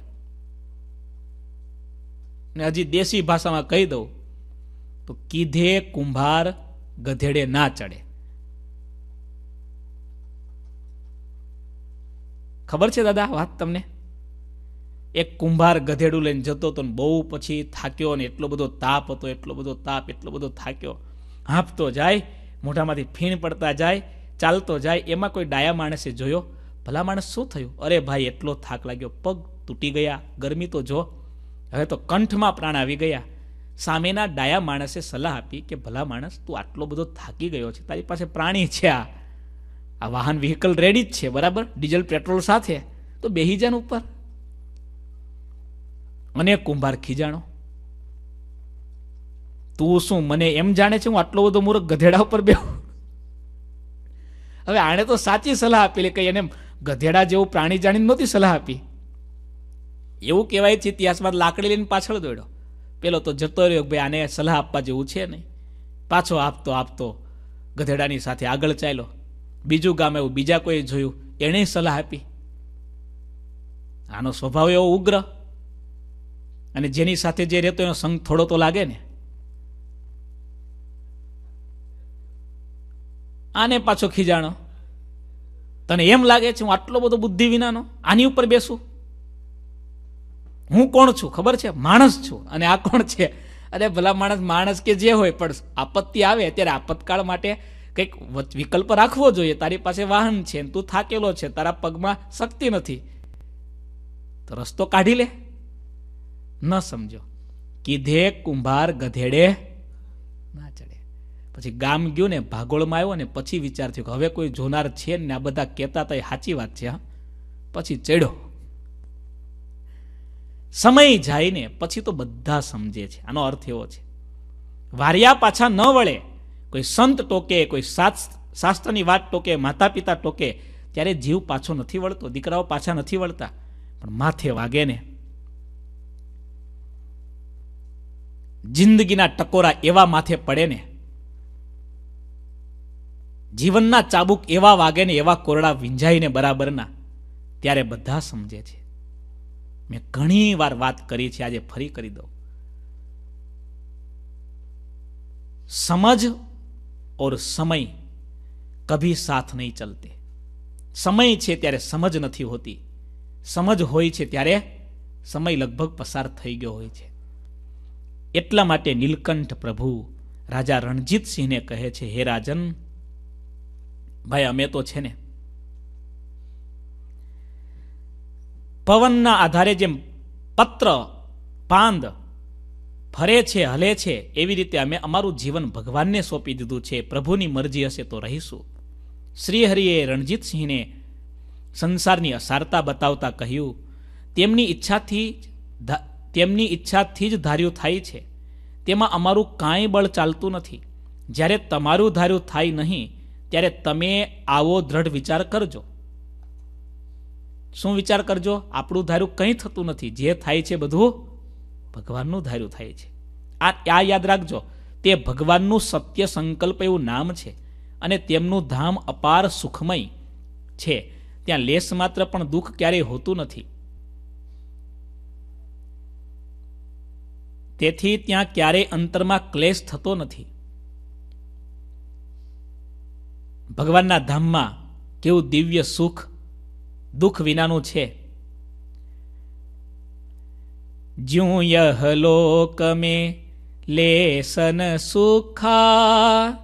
ને હજી દેશી ભાષામાં કહી દઉં તો કીધે કુંભાર ગધેડે ના ચડે ખબર છે દાદા વાત તમને એક કુંભાર ગધેડું લઈને જતો હતો ને બહુ પછી થાક્યો ને એટલો બધો તાપ હતો એટલો બધો તાપ એટલો બધો થાક્યો હાંફતો જાય મોઢામાંથી ફીણ પડતા જાય ચાલતો જાય એમાં કોઈ ડાયા માણસે જોયો ભલા માણસ શું થયું અરે ભાઈ એટલો થાક લાગ્યો પગ તૂટી ગયા ગરમી તો જો હવે તો કંઠમાં પ્રાણ આવી ગયા સામેના ડાયા માણસે સલાહ આપી કે ભલા માણસ તું આટલો બધો થાકી ગયો છે તારી પાસે પ્રાણી છે આ આ વાહન વ્હીકલ રેડી જ છે બરાબર ડીઝલ પેટ્રોલ સાથે તો બેહી જાન ઉપર અને કુંભાર ખીજાણો તું શું મને એમ જાણે છે હું આટલો બધો મૂર્ખ ગધેડા ઉપર બેહું હવે આણે તો સાચી સલાહ આપેલી કે એને ગધેડા જેવું પ્રાણી જાણીને નહોતી સલાહ આપી એવું કહેવાય છે ઇતિહાસમાં લાકડી લઈને પાછળ દોડ્યો પેલો તો જતો રહ્યો ભાઈ આને સલાહ આપવા જેવું છે નહીં પાછો આપતો આપતો ગધેડાની સાથે આગળ ચાલ્યો બીજું ગામ એવું બીજા કોઈ જોયું એણે સલાહ આપી આનો સ્વભાવ એવો ઉગ્ર અને જેની સાથે જે રહેતો એનો સંઘ થોડો તો લાગે ને આને પાછો ખીજાણો તને એમ લાગે છે હું આટલો બધો બુદ્ધિ વિનાનો આની ઉપર બેસું હું કોણ છું ખબર છે માણસ છું અને આ કોણ છે અરે ભલા માણસ માણસ કે જે હોય પણ આપત્તિ આવે ત્યારે આપતકાળ માટે કંઈક વિકલ્પ રાખવો જોઈએ તારી પાસે વાહન છે તું થાકેલો છે તારા પગમાં શક્તિ નથી તો રસ્તો કાઢી લે ન સમજો કીધે કુંભાર ગધેડે ના ચડે પછી ગામ ગયું ને ભાગોળમાં આવ્યો ને પછી વિચાર થયો કે હવે કોઈ જોનાર છે ને આ બધા કહેતા હતા એ સાચી વાત છે પછી ચડ્યો સમય જાય ને પછી તો બધા સમજે છે આનો અર્થ એવો છે વારિયા પાછા ન વળે કોઈ સંત ટોકે કોઈ શાસ્ત્રની વાત ટોકે માતા પિતા ટોકે ત્યારે જીવ પાછો નથી વળતો દીકરાઓ પાછા નથી વળતા પણ માથે વાગે ને જિંદગીના ટકોરા એવા માથે પડે ને જીવનના ચાબુક એવા વાગે ને એવા કોરડા વિંજાઈને બરાબરના ત્યારે બધા સમજે છે મેં ઘણી વાર વાત કરી છે આજે ફરી કરી દઉં સમજ ઓર સમય કભી સાથ નહીં ચલતે સમય છે ત્યારે સમજ નથી હોતી સમજ હોય છે ત્યારે સમય લગભગ પસાર થઈ ગયો હોય છે એટલા માટે નીલકંઠ પ્રભુ રાજા રણજીતસિંહને કહે છે હે રાજન ભાઈ અમે તો છે ને પવનના આધારે જેમ પત્ર પાંદ ફરે છે હલે છે એવી રીતે અમે અમારું જીવન ભગવાનને સોંપી દીધું છે પ્રભુની મરજી હશે તો રહીશું શ્રીહરિએ રણજીતસિંહને સંસારની અસારતા બતાવતા કહ્યું તેમની ઈચ્છાથી તેમની ઈચ્છાથી જ ધાર્યું થાય છે તેમાં અમારું કાંઈ બળ ચાલતું નથી જ્યારે તમારું ધાર્યું થાય નહીં ત્યારે તમે આવો દ્રઢ વિચાર કરજો શું વિચાર કરજો આપણું ધાર્યું કંઈ થતું નથી જે થાય છે બધું ભગવાનનું ધાર્યું થાય છે આ આ યાદ રાખજો તે ભગવાનનું સત્ય સંકલ્પ એવું નામ છે અને તેમનું ધામ અપાર સુખમય છે ત્યાં લેસ માત્ર પણ દુઃખ ક્યારેય હોતું નથી તેથી ત્યાં ક્યારેય અંતરમાં ક્લેશ થતો નથી ભગવાનના ધામમાં કેવું દિવ્ય સુખ દુઃખ વિનાનું છે જ્યું યહ લોક મેં લેસન સુખા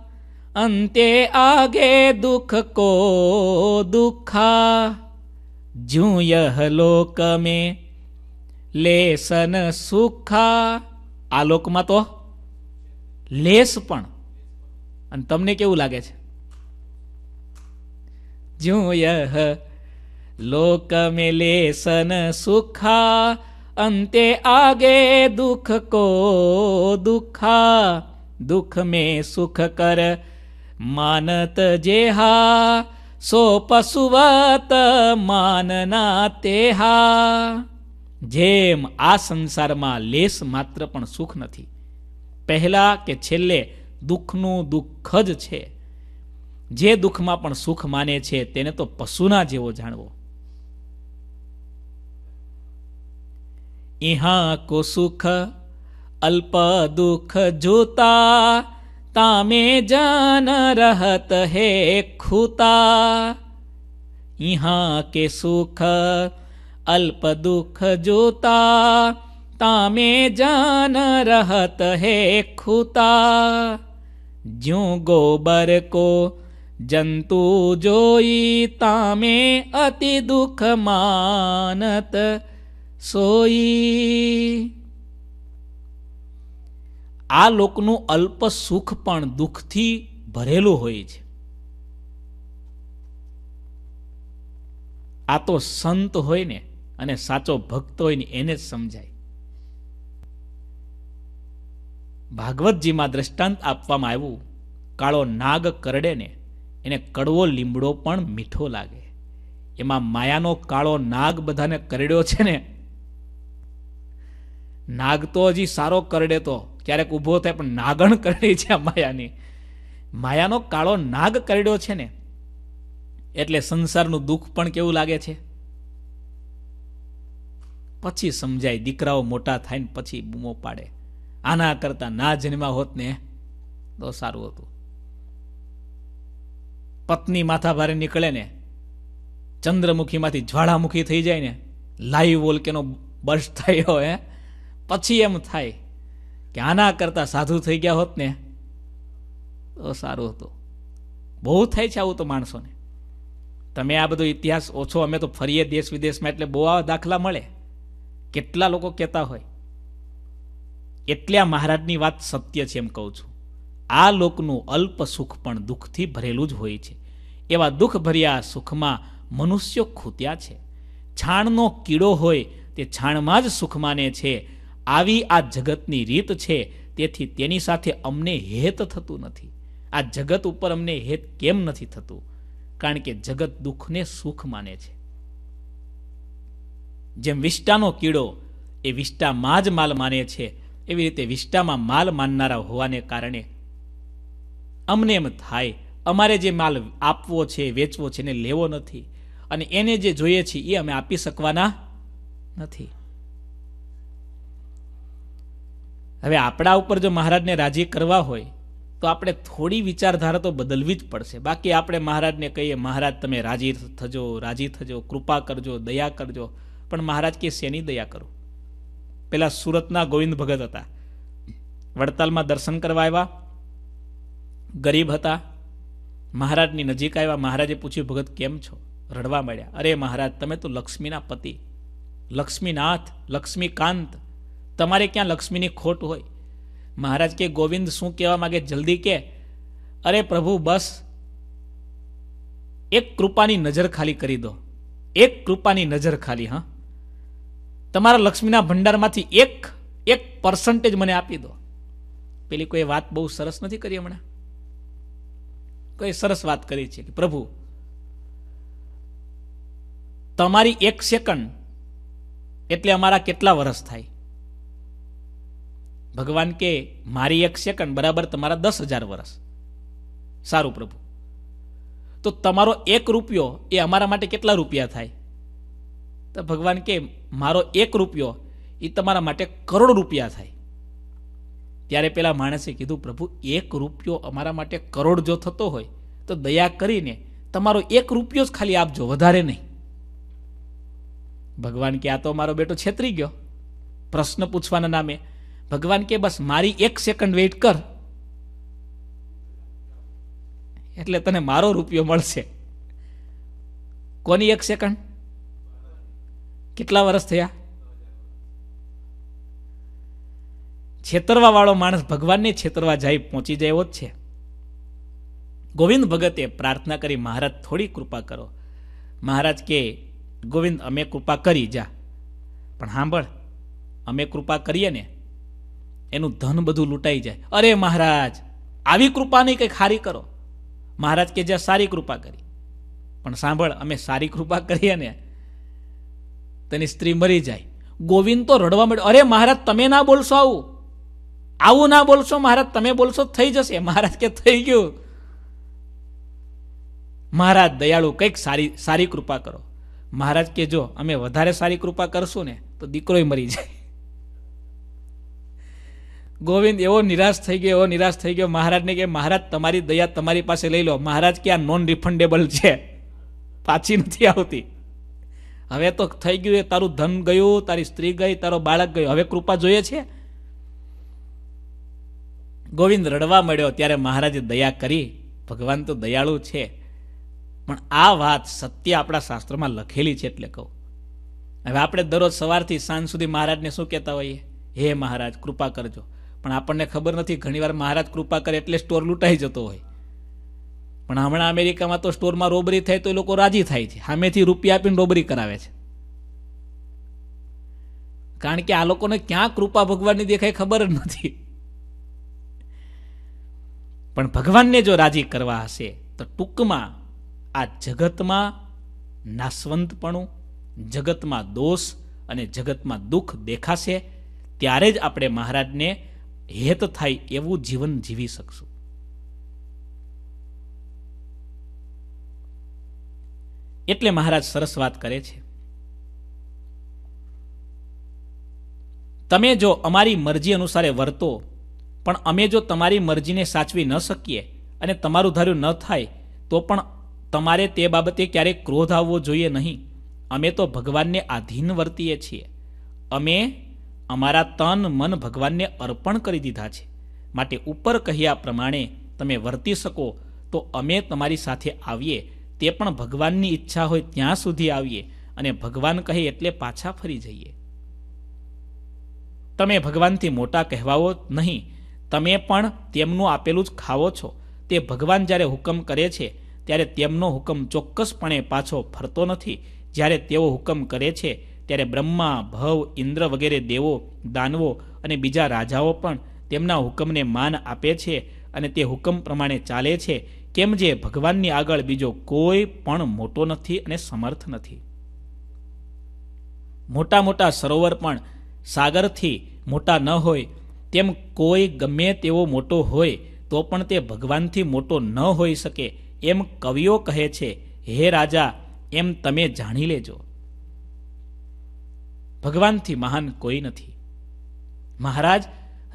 અંતે આગે દુઃખ કો દુઃખા જ્યું યહ લોક મેં લેસન સુખા આ લોકમાં તો લેસ પણ અને તમને કેવું લાગે છે જ્યું યહ લોક મેં લેસન સુખા અંતે આગે દુઃખ કો દુઃખા દુઃખ મે સુખ કર માનત જેહા સો પશુવત માનના તેહા જેમ આ સંસારમાં લેસ માત્ર પણ સુખ નથી પહેલા કે છેલ્લે દુઃખનું દુઃખ જ છે જે દુઃખમાં પણ સુખ માને છે તેને તો પશુના જેવો જાણવો इहा को सुख अल्प दुख जूता तामे जान रहत है खुता यहाँ के सुख अल्प दुख जूता तामे जान रहत है खुता ज्यों गोबर को जंतु जोई तामे अति दुख मानत સોઈ આ લોકનું અલ્પ સુખ પણ દુઃખથી ભરેલું હોય છે આ તો સંત હોય ને અને સાચો ભક્ત હોય ને એને જ સમજાય ભાગવતજીમાં દ્રષ્ટાંત આપવામાં આવ્યું કાળો નાગ કરડે ને એને કડવો લીમડો પણ મીઠો લાગે એમાં માયાનો કાળો નાગ બધાને કરડ્યો છે ને નાગ તો હજી સારો કરડે તો ક્યારેક ઊભો થાય પણ નાગણ કરડી છે આ માયાની માયાનો કાળો નાગ કરડ્યો છે ને એટલે સંસારનું દુઃખ પણ કેવું લાગે છે પછી સમજાય દીકરાઓ મોટા થાય ને પછી બૂમો પાડે આના કરતા ના જન્મા હોત ને તો સારું હતું પત્ની માથા ભારે નીકળે ને ચંદ્રમુખીમાંથી જ્વાળામુખી થઈ જાય ને લાઈવ વોલ્કેનો બર્સ્ટ થયો હે પછી એમ થાય કે આના કરતાં સાધુ થઈ ગયા હોત ને તો સારું હતું બહુ થાય છે આવું તો માણસોને તમે આ બધો ઇતિહાસ ઓછો અમે તો ફરીએ દેશ વિદેશમાં એટલે બહુ આવા દાખલા મળે કેટલા લોકો કહેતા હોય એટલે આ મહારાજની વાત સત્ય છે એમ કહું છું આ લોકનું અલ્પ સુખ પણ દુઃખથી ભરેલું જ હોય છે એવા દુઃખ ભર્યા સુખમાં મનુષ્યો ખૂત્યા છે છાણનો કીડો હોય તે છાણમાં જ સુખ માને છે આવી આ જગતની રીત છે તેથી તેની સાથે અમને હેત થતું નથી આ જગત ઉપર અમને હેત કેમ નથી થતું કારણ કે જગત દુઃખને સુખ માને છે જેમ વિષ્ટાનો કીડો એ વિષ્ટામાં જ માલ માને છે એવી રીતે વિષ્ટામાં માલ માનનારા હોવાને કારણે અમને એમ થાય અમારે જે માલ આપવો છે વેચવો છે એને લેવો નથી અને એને જે જોઈએ છીએ એ અમે આપી શકવાના નથી હવે આપણા ઉપર જો મહારાજને રાજી કરવા હોય તો આપણે થોડી વિચારધારા તો બદલવી જ પડશે બાકી આપણે મહારાજને કહીએ મહારાજ તમે રાજી થજો રાજી થજો કૃપા કરજો દયા કરજો પણ મહારાજ કે શેની દયા કરો પેલા સુરતના ગોવિંદ ભગત હતા વડતાલમાં દર્શન કરવા આવ્યા ગરીબ હતા મહારાજની નજીક આવ્યા મહારાજે પૂછ્યું ભગત કેમ છો રડવા માંડ્યા અરે મહારાજ તમે તો લક્ષ્મીના પતિ લક્ષ્મીનાથ લક્ષ્મીકાંત તમારે ક્યાં લક્ષ્મીની ખોટ હોય મહારાજ કે ગોવિંદ શું કહેવા માગે જલ્દી કે અરે પ્રભુ બસ એક કૃપાની નજર ખાલી કરી દો એક કૃપાની નજર ખાલી હા તમારા લક્ષ્મીના ભંડારમાંથી એક એક પર્સન્ટેજ મને આપી દો પેલી કોઈ વાત બહુ સરસ નથી કરી હમણાં કોઈ સરસ વાત કરી છે કે પ્રભુ તમારી એક સેકન્ડ એટલે અમારા કેટલા વર્ષ થાય ભગવાન કે મારી એક સેકન્ડ બરાબર તમારા દસ હજાર વર્ષ સારું પ્રભુ તો તમારો એક રૂપિયો એ અમારા માટે કેટલા રૂપિયા થાય તો ભગવાન કે મારો એક રૂપિયો એ તમારા માટે કરોડ રૂપિયા થાય ત્યારે પેલા માણસે કીધું પ્રભુ એક રૂપિયો અમારા માટે કરોડ જો થતો હોય તો દયા કરીને તમારો એક રૂપિયો જ ખાલી આપજો વધારે નહીં ભગવાન કે આ તો મારો બેટો છેતરી ગયો પ્રશ્ન પૂછવાના નામે ભગવાન કે બસ મારી એક સેકન્ડ વેઇટ કર એટલે તને મારો રૂપિયો મળશે કોની એક સેકન્ડ કેટલા વર્ષ થયા છેતરવા વાળો માણસ ભગવાનને છેતરવા જાય પહોંચી જાય એવો જ છે ગોવિંદ ભગતે પ્રાર્થના કરી મહારાજ થોડી કૃપા કરો મહારાજ કે ગોવિંદ અમે કૃપા કરી જા પણ સાંભળ અમે કૃપા કરીએ ને એનું ધન બધું લૂંટાઈ જાય અરે મહારાજ આવી કૃપાની કંઈક સારી કરો મહારાજ કે જ્યાં સારી કૃપા કરી પણ સાંભળ અમે સારી કૃપા કરીએ ને તેની સ્ત્રી મરી જાય ગોવિંદ તો રડવા મળ્યો અરે મહારાજ તમે ના બોલશો આવું આવું ના બોલશો મહારાજ તમે બોલશો થઈ જશે મહારાજ કે થઈ ગયું મહારાજ દયાળુ કંઈક સારી સારી કૃપા કરો મહારાજ કે જો અમે વધારે સારી કૃપા કરશું ને તો દીકરોય મરી જાય ગોવિંદ એવો નિરાશ થઈ ગયો એવો નિરાશ થઈ ગયો મહારાજને કે મહારાજ તમારી દયા તમારી પાસે લઈ લો મહારાજ કે આ નોન રિફંડેબલ છે પાછી નથી આવતી હવે તો થઈ ગયું એ તારું ધન ગયું તારી સ્ત્રી ગઈ તારો બાળક ગયો હવે કૃપા જોઈએ છે ગોવિંદ રડવા મળ્યો ત્યારે મહારાજે દયા કરી ભગવાન તો દયાળુ છે પણ આ વાત સત્ય આપણા શાસ્ત્રમાં લખેલી છે એટલે કહું હવે આપણે દરરોજ સવારથી સાંજ સુધી મહારાજને શું કહેતા હોઈએ હે મહારાજ કૃપા કરજો પણ આપણને ખબર નથી ઘણીવાર મહારાજ કૃપા કરે એટલે સ્ટોર લૂંટાઈ જતો હોય પણ હમણાં અમેરિકામાં તો સ્ટોરમાં રોબરી થાય તો એ લોકો રાજી થાય છે સામેથી રૂપિયા આપીને રોબરી કરાવે છે કારણ કે આ લોકોને ક્યાં કૃપા ભગવાનની દેખાય ખબર જ નથી પણ ભગવાનને જો રાજી કરવા હશે તો ટૂંકમાં આ જગતમાં નાસવંતપણું જગતમાં દોષ અને જગતમાં દુઃખ દેખાશે ત્યારે જ આપણે મહારાજને હેત થાય એવું જીવન જીવી શકશું એટલે મહારાજ સરસ વાત કરે છે તમે જો અમારી મરજી અનુસારે વર્તો પણ અમે જો તમારી મરજીને સાચવી ન શકીએ અને તમારું ધાર્યું ન થાય તો પણ તમારે તે બાબતે ક્યારેક ક્રોધ આવવો જોઈએ નહીં અમે તો ભગવાનને આધીન વર્તીએ છીએ અમે અમારા તન મન ભગવાનને અર્પણ કરી દીધા છે માટે ઉપર કહ્યા પ્રમાણે તમે વર્તી શકો તો અમે તમારી સાથે આવીએ તે પણ ભગવાનની ઈચ્છા હોય ત્યાં સુધી આવીએ અને ભગવાન કહે એટલે પાછા ફરી જઈએ તમે ભગવાનથી મોટા કહેવાઓ નહીં તમે પણ તેમનું આપેલું જ ખાવો છો તે ભગવાન જ્યારે હુકમ કરે છે ત્યારે તેમનો હુકમ ચોક્કસપણે પાછો ફરતો નથી જ્યારે તેઓ હુકમ કરે છે ત્યારે બ્રહ્મા ભવ ઇન્દ્ર વગેરે દેવો દાનવો અને બીજા રાજાઓ પણ તેમના હુકમને માન આપે છે અને તે હુકમ પ્રમાણે ચાલે છે કેમ જે ભગવાનની આગળ બીજો કોઈ પણ મોટો નથી અને સમર્થ નથી મોટા મોટા સરોવર પણ સાગરથી મોટા ન હોય તેમ કોઈ ગમે તેવો મોટો હોય તો પણ તે ભગવાનથી મોટો ન હોઈ શકે એમ કવિઓ કહે છે હે રાજા એમ તમે જાણી લેજો ભગવાનથી મહાન કોઈ નથી મહારાજ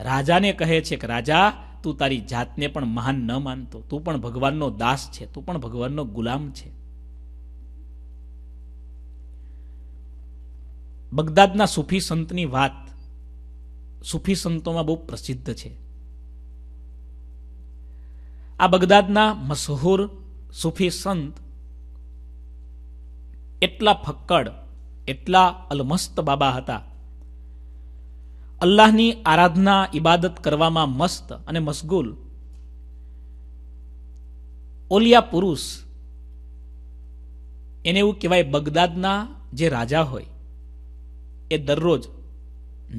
રાજાને કહે છે કે રાજા તું તારી જાતને પણ મહાન ન માનતો તું પણ ભગવાનનો દાસ છે તું પણ ભગવાનનો ગુલામ છે બગદાદના સુફી સંતની વાત સુફી સંતોમાં બહુ પ્રસિદ્ધ છે આ બગદાદના મશહૂર સુફી સંત એટલા ફક્કડ એટલા અલમસ્ત બાબા હતા અલ્લાહની આરાધના ઇબાદત કરવામાં મસ્ત અને મશગુલ ઓલિયા પુરુષ એને એવું કહેવાય બગદાદના જે રાજા હોય એ દરરોજ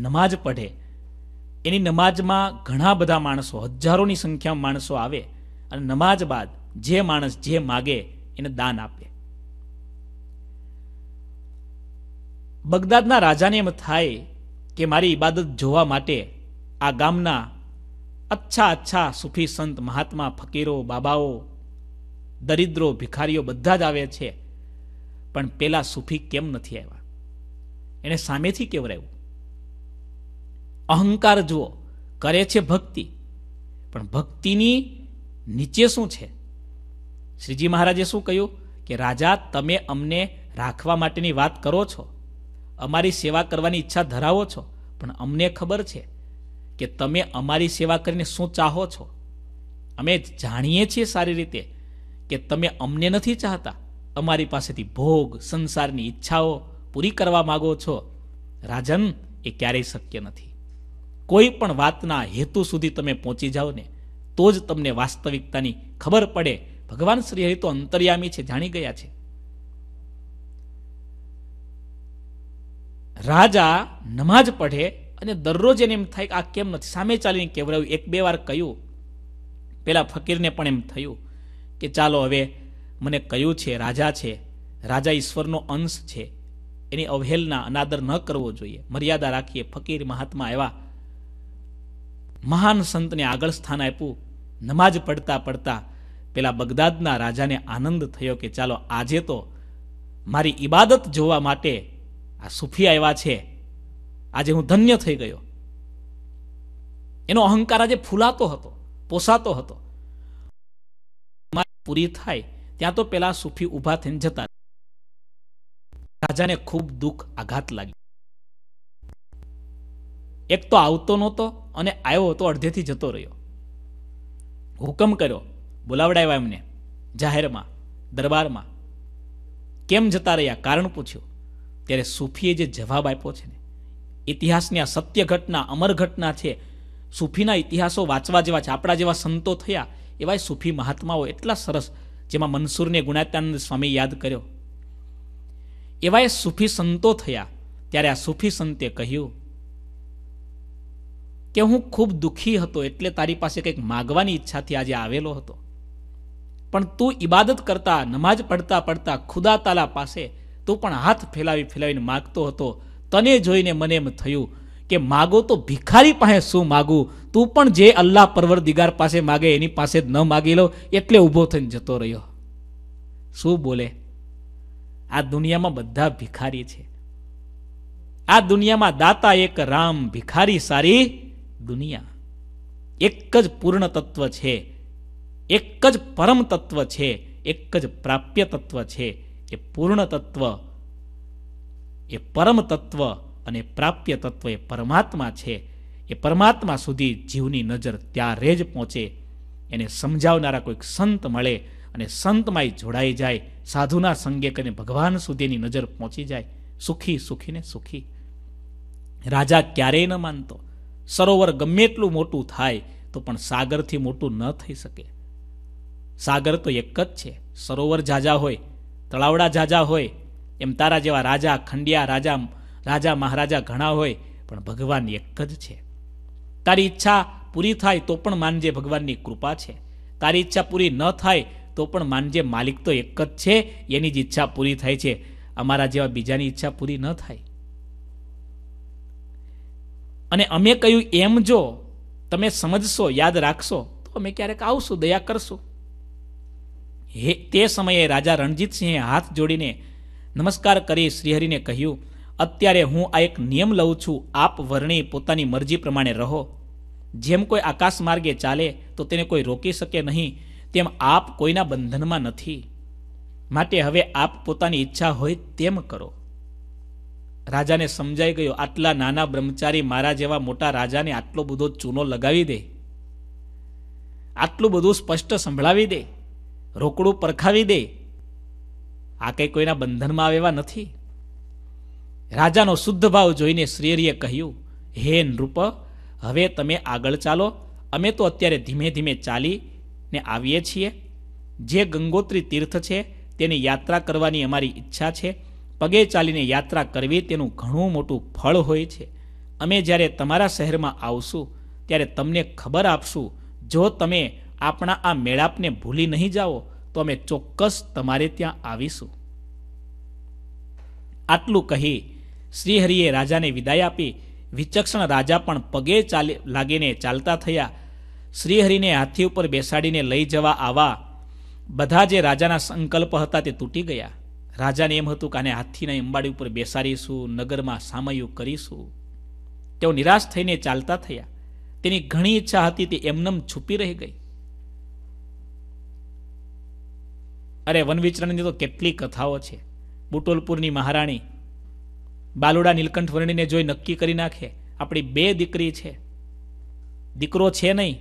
નમાજ પઢે એની નમાજમાં ઘણા બધા માણસો હજારોની સંખ્યામાં માણસો આવે અને નમાજ બાદ જે માણસ જે માગે એને દાન આપે બગદાદના રાજાને એમ થાય કે મારી ઇબાદત જોવા માટે આ ગામના અચ્છા અચ્છા સુફી સંત મહાત્મા ફકીરો બાબાઓ દરિદ્રો ભિખારીઓ બધા જ આવે છે પણ પેલા સુફી કેમ નથી આવ્યા એને સામેથી કેવરાયું અહંકાર જુઓ કરે છે ભક્તિ પણ ભક્તિની નીચે શું છે શ્રીજી મહારાજે શું કહ્યું કે રાજા તમે અમને રાખવા માટેની વાત કરો છો અમારી સેવા કરવાની ઈચ્છા ધરાવો છો પણ અમને ખબર છે કે તમે અમારી સેવા કરીને શું ચાહો છો અમે જાણીએ છીએ સારી રીતે કે તમે અમને નથી ચાહતા અમારી પાસેથી ભોગ સંસારની ઈચ્છાઓ પૂરી કરવા માગો છો રાજન એ ક્યારેય શક્ય નથી કોઈ પણ વાતના હેતુ સુધી તમે પહોંચી જાઓ ને તો જ તમને વાસ્તવિકતાની ખબર પડે ભગવાન શ્રી હરિ તો અંતર્યામી છે જાણી ગયા છે રાજા નમાજ પઢે અને દરરોજ એને એમ થાય કે આ કેમ નથી સામે ચાલીને કેવરાયું એક બે વાર કહ્યું પેલા ફકીરને પણ એમ થયું કે ચાલો હવે મને કહ્યું છે રાજા છે રાજા ઈશ્વરનો અંશ છે એની અવહેલના અનાદર ન કરવો જોઈએ મર્યાદા રાખીએ ફકીર મહાત્મા એવા મહાન સંતને આગળ સ્થાન આપ્યું નમાજ પડતા પડતા પેલા બગદાદના રાજાને આનંદ થયો કે ચાલો આજે તો મારી ઈબાદત જોવા માટે આ સુફી આવ્યા છે આજે હું ધન્ય થઈ ગયો એનો અહંકાર આજે ફૂલાતો હતો પોસાતો હતો પૂરી થાય ત્યાં તો પેલા સુફી ઉભા થઈને જતા રાજાને ખૂબ દુઃખ આઘાત લાગી એક તો આવતો નહોતો અને આવ્યો તો અડધેથી જતો રહ્યો હુકમ કર્યો બોલાવડાવ્યા એમને જાહેરમાં દરબારમાં કેમ જતા રહ્યા કારણ પૂછ્યું ત્યારે સુફીએ જે જવાબ આપ્યો છે ને ઇતિહાસની આ સત્ય ઘટના અમર ઘટના છે સુફીના ઇતિહાસો વાંચવા જેવા છે આપણા જેવા સંતો થયા એવા સુફી મહાત્માઓ એટલા સરસ જેમાં મનસૂરને ગુણાત્યાનંદ સ્વામી યાદ કર્યો એવા એ સૂફી સંતો થયા ત્યારે આ સુફી સંતે કહ્યું કે હું ખૂબ દુઃખી હતો એટલે તારી પાસે કંઈક માગવાની ઈચ્છાથી આજે આવેલો હતો પણ તું ઇબાદત કરતા નમાજ પડતા પડતા ખુદા તાલા પાસે તો પણ હાથ ફેલાવી ફેલાવીને માગતો હતો તને જોઈને મને એમ થયું કે માગો તો ભિખારી પાસે શું માગું તું પણ જે અલ્લાહ દિગાર પાસે માગે એની પાસે જ ન માગી લો એટલે ઊભો થઈને જતો રહ્યો શું બોલે આ દુનિયામાં બધા ભિખારી છે આ દુનિયામાં દાતા એક રામ ભિખારી સારી દુનિયા એક જ પૂર્ણ તત્વ છે એક જ પરમ તત્વ છે એક જ પ્રાપ્ય તત્વ છે કે પૂર્ણ તત્વ એ પરમ તત્વ અને પ્રાપ્ય તત્વ એ પરમાત્મા છે એ પરમાત્મા સુધી જીવની નજર ત્યારે જ પહોંચે એને સમજાવનારા કોઈક સંત મળે અને સંતમાંય જોડાઈ જાય સાધુના સંગે કરીને ભગવાન સુધીની નજર પહોંચી જાય સુખી સુખીને સુખી રાજા ક્યારેય ન માનતો સરોવર ગમે એટલું મોટું થાય તો પણ સાગરથી મોટું ન થઈ શકે સાગર તો એક જ છે સરોવર જાજા હોય તળાવડા જાજા હોય એમ તારા જેવા રાજા ખંડિયા રાજા રાજા મહારાજા ઘણા હોય પણ ભગવાન એક જ છે તારી ઈચ્છા પૂરી થાય તો પણ માનજે ભગવાનની કૃપા છે તારી ઈચ્છા પૂરી ન થાય તો પણ માનજે માલિક તો એક જ છે એની જ ઈચ્છા પૂરી થાય છે અમારા જેવા બીજાની ઈચ્છા પૂરી ન થાય અને અમે કહ્યું એમ જો તમે સમજશો યાદ રાખશો તો અમે ક્યારેક આવશું દયા કરશું હે તે સમયે રાજા રણજીતસિંહે હાથ જોડીને નમસ્કાર કરી શ્રીહરિને કહ્યું અત્યારે હું આ એક નિયમ લઉં છું આપ વર્ણી પોતાની મરજી પ્રમાણે રહો જેમ કોઈ આકાશ માર્ગે ચાલે તો તેને કોઈ રોકી શકે નહીં તેમ આપ કોઈના બંધનમાં નથી માટે હવે આપ પોતાની ઈચ્છા હોય તેમ કરો રાજાને સમજાઈ ગયો આટલા નાના બ્રહ્મચારી મારા જેવા મોટા રાજાને આટલો બધો ચૂનો લગાવી દે આટલું બધું સ્પષ્ટ સંભળાવી દે રોકડું પરખાવી દે આ કંઈ કોઈના બંધનમાં આવે નથી રાજાનો શુદ્ધ ભાવ જોઈને શ્રીયરીએ કહ્યું હે નૃપ હવે તમે આગળ ચાલો અમે તો અત્યારે ધીમે ધીમે ચાલીને આવીએ છીએ જે ગંગોત્રી તીર્થ છે તેની યાત્રા કરવાની અમારી ઈચ્છા છે પગે ચાલીને યાત્રા કરવી તેનું ઘણું મોટું ફળ હોય છે અમે જ્યારે તમારા શહેરમાં આવશું ત્યારે તમને ખબર આપશું જો તમે આપણા આ મેળાપને ભૂલી નહીં જાઓ તો અમે ચોક્કસ તમારે ત્યાં આવીશું આટલું કહી શ્રીહરિએ રાજાને વિદાય આપી વિચક્ષણ રાજા પણ પગે ચાલી લાગીને ચાલતા થયા શ્રીહરિને હાથી ઉપર બેસાડીને લઈ જવા આવા બધા જે રાજાના સંકલ્પ હતા તે તૂટી ગયા રાજાને એમ હતું કે આને હાથીના અંબાડી ઉપર બેસાડીશું નગરમાં સામયું કરીશું તેઓ નિરાશ થઈને ચાલતા થયા તેની ઘણી ઈચ્છા હતી તે એમનેમ છુપી રહી ગઈ અરે વનવિચરણની તો કેટલી કથાઓ છે બુટોલપુરની મહારાણી બાલુડા નીલકંઠ વર્ણીને જોઈ નક્કી કરી નાખે આપણી બે દીકરી છે દીકરો છે નહીં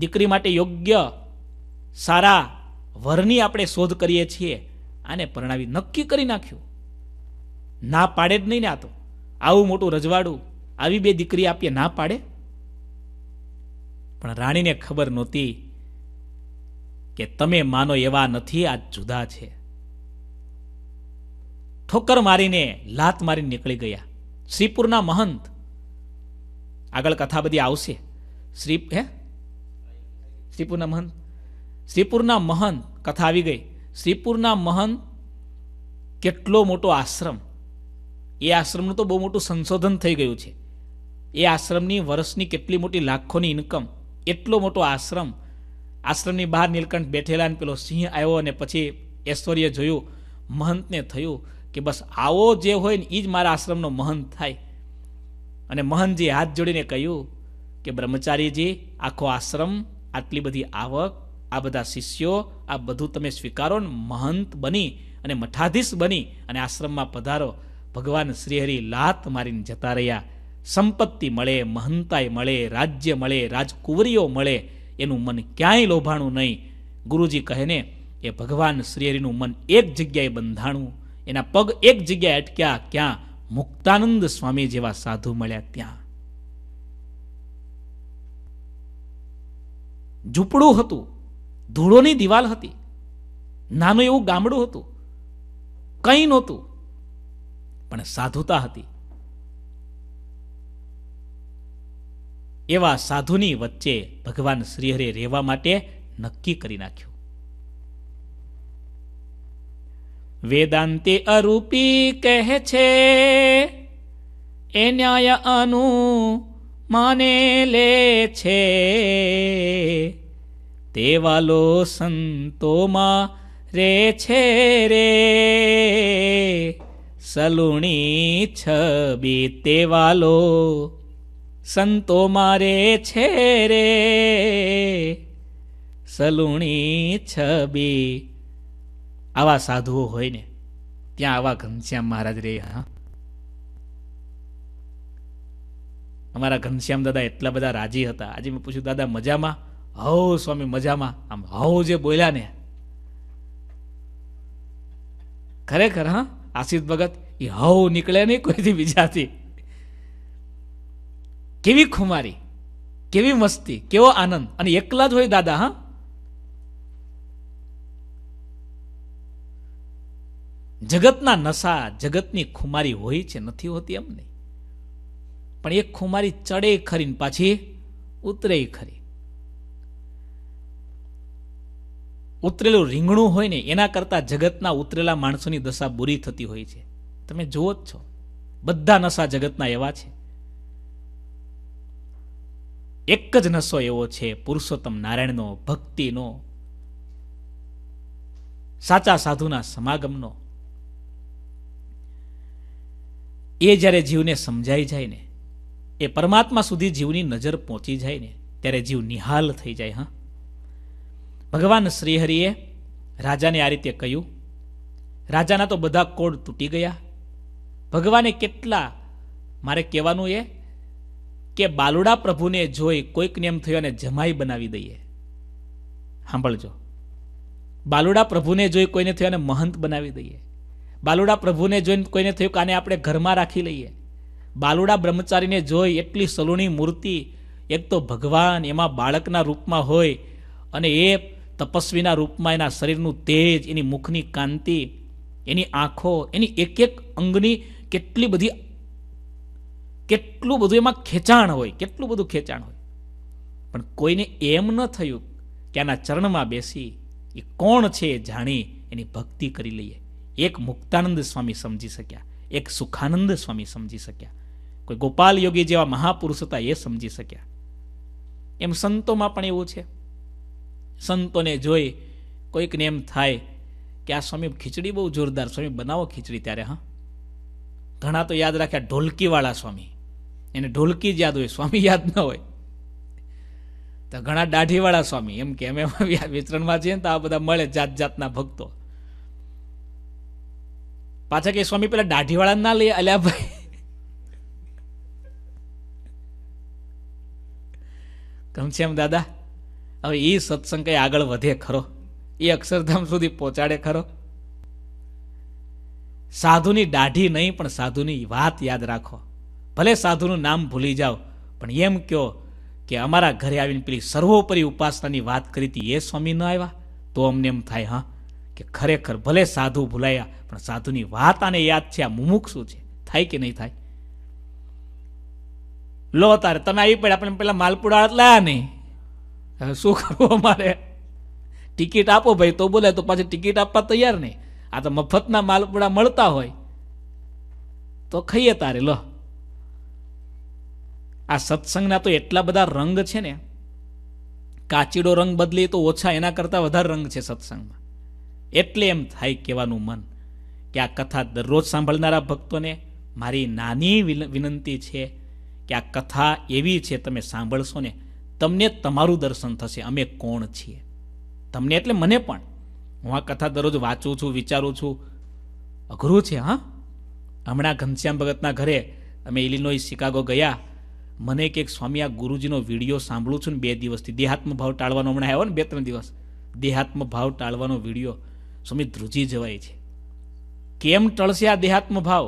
દીકરી માટે યોગ્ય સારા વરની આપણે શોધ કરીએ છીએ આને પરણાવી નક્કી કરી નાખ્યું ના પાડે જ નહીં ને આ તો આવું મોટું રજવાડું આવી બે દીકરી આપીએ ના પાડે પણ રાણીને ખબર નહોતી કે તમે માનો એવા નથી આ જુદા છે ઠોકર મારીને લાત મારીને નીકળી ગયા શ્રીપુરના મહંત આગળ કથા બધી આવશે શ્રી હે શ્રીપુરના મહંત શ્રીપુરના મહંત કથા આવી ગઈ શ્રીપુરના મહંત કેટલો મોટો આશ્રમ એ આશ્રમનું તો બહુ મોટું સંશોધન થઈ ગયું છે એ આશ્રમની વર્ષની કેટલી મોટી લાખોની ઇન્કમ એટલો મોટો આશ્રમ આશ્રમની બહાર નીલકંઠ બેઠેલા અને પેલો સિંહ આવ્યો અને પછી ઐશ્વર્ય જોયું મહંતને થયું કે બસ આવો જે હોય ને એ જ મારા આશ્રમનો મહંત થાય અને મહંતજી હાથ જોડીને કહ્યું કે બ્રહ્મચારીજી આખો આશ્રમ આટલી બધી આવક આ બધા શિષ્યો આ બધું તમે સ્વીકારો ને મહંત બની અને મઠાધીશ બની અને આશ્રમમાં પધારો ભગવાન શ્રીહરિ લાત મારીને જતા રહ્યા સંપત્તિ મળે મહંતાય મળે રાજ્ય મળે રાજકુંવરીઓ મળે એનું મન ક્યાંય લોભાણું નહીં ગુરુજી કહે ને એ ભગવાન શ્રીહરિનું મન એક જગ્યાએ બંધાણું એના પગ એક જગ્યાએ અટક્યા ક્યાં મુક્તાનંદ સ્વામી જેવા સાધુ મળ્યા ત્યાં ઝૂંપડું હતું ધૂળોની દિવાલ હતી નાનું એવું ગામડું હતું કંઈ નહોતું પણ સાધુતા હતી એવા સાધુની વચ્ચે ભગવાન શ્રીહરે રહેવા માટે નક્કી કરી નાખ્યું વેદાંતિ અરૂપી કહે છે એ ન્યાય અનુ માને લે છે તેવાલો સંતોમાં રે છે રે સલુણી છબી તેવાલો સંતો મારે છે રે સલુણી છબી આવા સાધુઓ હોય ને ત્યાં આવા ઘનશ્યામ મહારાજ રે હા અમારા ઘનશ્યામ દાદા એટલા બધા રાજી હતા આજે મેં પૂછ્યું દાદા મજામાં હો સ્વામી મજામાં આમ હો જે બોલ્યા ને ખરેખર હા આશિષ ભગત એ હવ નીકળ્યા નહીં કોઈથી બીજાથી કેવી ખુમારી કેવી મસ્તી કેવો આનંદ અને એકલા જ હોય દાદા હા જગતના નશા જગતની ખુમારી હોય છે નથી હોતી એમ નહીં પણ એ ખુમારી ચડે ખરી ને પાછી ઉતરે ખરી ઉતરેલું રીંગણું હોય ને એના કરતા જગતના ઉતરેલા માણસોની દશા બુરી થતી હોય છે તમે જુઓ જ છો બધા નશા જગતના એવા છે એક જ નશો એવો છે પુરુષોત્તમ નારાયણનો ભક્તિનો સાચા સાધુના સમાગમનો એ જ્યારે જીવને સમજાઈ જાય ને એ પરમાત્મા સુધી જીવની નજર પહોંચી જાય ને ત્યારે જીવ નિહાલ થઈ જાય હા ભગવાન શ્રીહરિએ રાજાને આ રીતે કહ્યું રાજાના તો બધા કોડ તૂટી ગયા ભગવાને કેટલા મારે કહેવાનું એ કે બાલુડા પ્રભુને જોઈ કોઈકને એમ થયો અને જમાઈ બનાવી દઈએ સાંભળજો બાલુડા પ્રભુને જોઈ કોઈને થયો અને મહંત બનાવી દઈએ બાલુડા પ્રભુને જોઈને કોઈને થયું કે આને આપણે ઘરમાં રાખી લઈએ બાલુડા બ્રહ્મચારીને જોઈ એટલી સલુણી મૂર્તિ એક તો ભગવાન એમાં બાળકના રૂપમાં હોય અને એ તપસ્વીના રૂપમાં એના શરીરનું તેજ એની મુખની કાંતિ એની આંખો એની એક એક અંગની કેટલી બધી કેટલું બધું એમાં ખેંચાણ હોય કેટલું બધું ખેંચાણ હોય પણ કોઈને એમ ન થયું કે આના ચરણમાં બેસી એ કોણ છે એ જાણી એની ભક્તિ કરી લઈએ એક મુક્તાનંદ સ્વામી સમજી શક્યા એક સુખાનંદ સ્વામી સમજી શક્યા કોઈ ગોપાલ યોગી જેવા મહાપુરુષ હતા એ સમજી શક્યા એમ સંતોમાં પણ એવું છે સંતોને જોઈ કોઈકને એમ થાય કે આ સ્વામી ખીચડી બહુ જોરદાર સ્વામી બનાવો ખીચડી ત્યારે હા ઘણા તો યાદ રાખ્યા ઢોલકીવાળા સ્વામી એને ઢોલકી જ યાદ હોય સ્વામી યાદ ન હોય તો ઘણા દાઢીવાળા સ્વામી એમ કે અમે વિતરણમાં છીએ ને તો આ બધા મળે જાત જાતના ભક્તો પાછા કે સ્વામી પેલા દાઢીવાળા ના લઈએ અલ્યા ભાઈ એમ દાદા હવે એ સત્સંગ કંઈ આગળ વધે ખરો એ અક્ષરધામ સુધી પહોંચાડે ખરો સાધુની દાઢી નહીં પણ સાધુની વાત યાદ રાખો ભલે સાધુનું નામ ભૂલી જાઓ પણ એમ કહો કે અમારા ઘરે આવીને પેલી સર્વોપરી ઉપાસનાની વાત કરી હતી એ સ્વામી ન આવ્યા તો અમને એમ થાય હા કે ખરેખર ભલે સાધુ ભૂલાયા પણ સાધુની વાત આને યાદ છે આ શું છે થાય કે નહીં થાય લો તારે તમે આવી પડ્યા આપણે પેલા માલપુડા લાયા નહીં હવે શું કરવું અમારે ટિકિટ આપો ભાઈ તો બોલે તો પાછી ટિકિટ આપવા તૈયાર નહીં આ તો મફતના માલપુડા મળતા હોય તો ખાઈએ તારે લો આ સત્સંગના તો એટલા બધા રંગ છે ને કાચીડો રંગ બદલીએ તો ઓછા એના કરતાં વધારે રંગ છે સત્સંગમાં એટલે એમ થાય કહેવાનું મન કે આ કથા દરરોજ સાંભળનારા ભક્તોને મારી નાની વિનંતી છે કે આ કથા એવી છે તમે સાંભળશો ને તમને તમારું દર્શન થશે અમે કોણ છીએ તમને એટલે મને પણ હું આ કથા દરરોજ વાંચું છું વિચારું છું અઘરું છે હા હમણાં ઘનશ્યામ ભગતના ઘરે અમે ઇલિનોઈ શિકાગો ગયા મને કે સ્વામી આ ગુરુજીનો વિડીયો સાંભળું છું ને બે દિવસથી દેહાત્મ ભાવ ટાળવાનો હમણાં આવ્યો ને બે ત્રણ દિવસ દેહાત્મ ભાવ ટાળવાનો વિડીયો સ્વામી ધ્રુજી જવાય છે કેમ ટળશે આ દેહાત્મ ભાવ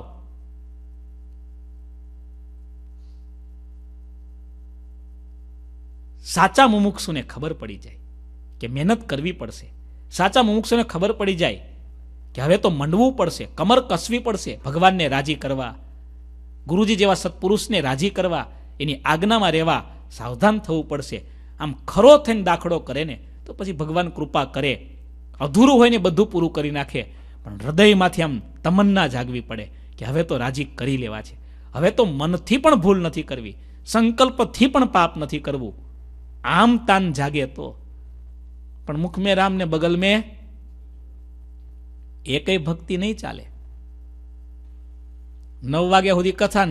સાચા મુમુક્ષુને ખબર પડી જાય કે મહેનત કરવી પડશે સાચા મુમુક્ષુને ખબર પડી જાય કે હવે તો મંડવું પડશે કમર કસવી પડશે ભગવાનને રાજી કરવા ગુરુજી જેવા સત્પુરુષને રાજી કરવા એની આજ્ઞામાં રહેવા સાવધાન થવું પડશે આમ ખરો થઈને દાખલો કરે ને તો પછી ભગવાન કૃપા કરે અધૂરું હોય ને બધું પૂરું કરી નાખે પણ હૃદયમાંથી આમ તમન્ના જાગવી પડે કે હવે તો રાજી કરી લેવા છે હવે તો મનથી પણ ભૂલ નથી કરવી સંકલ્પથી પણ પાપ નથી કરવું આમ તાન જાગે તો પણ મુખ મેં રામ ને બગલ મેં એ ભક્તિ નહીં ચાલે નવ વાગ્યા સુધી કથા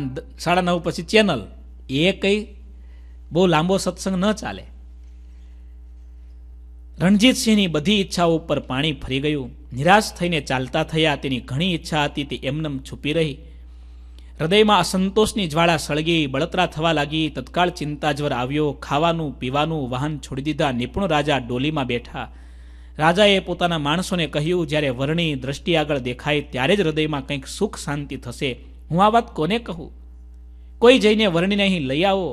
સાડા નવ પછી ચેનલ એ કંઈ બહુ લાંબો સત્સંગ ન ચાલે રણજીતસિંહની બધી ઈચ્છાઓ ઉપર પાણી ફરી ગયું નિરાશ થઈને ચાલતા થયા તેની ઘણી ઈચ્છા હતી તે એમનેમ છુપી રહી હૃદયમાં અસંતોષની જ્વાળા સળગી બળતરા થવા લાગી તત્કાળ ચિંતાજ્વર આવ્યો ખાવાનું પીવાનું વાહન છોડી દીધા નિપુણ રાજા ડોલીમાં બેઠા રાજાએ પોતાના માણસોને કહ્યું જ્યારે વર્ણી દ્રષ્ટિ આગળ દેખાય ત્યારે જ હૃદયમાં કંઈક સુખ શાંતિ થશે હું આ વાત કોને કહું કોઈ જઈને વર્ણીને અહીં લઈ આવો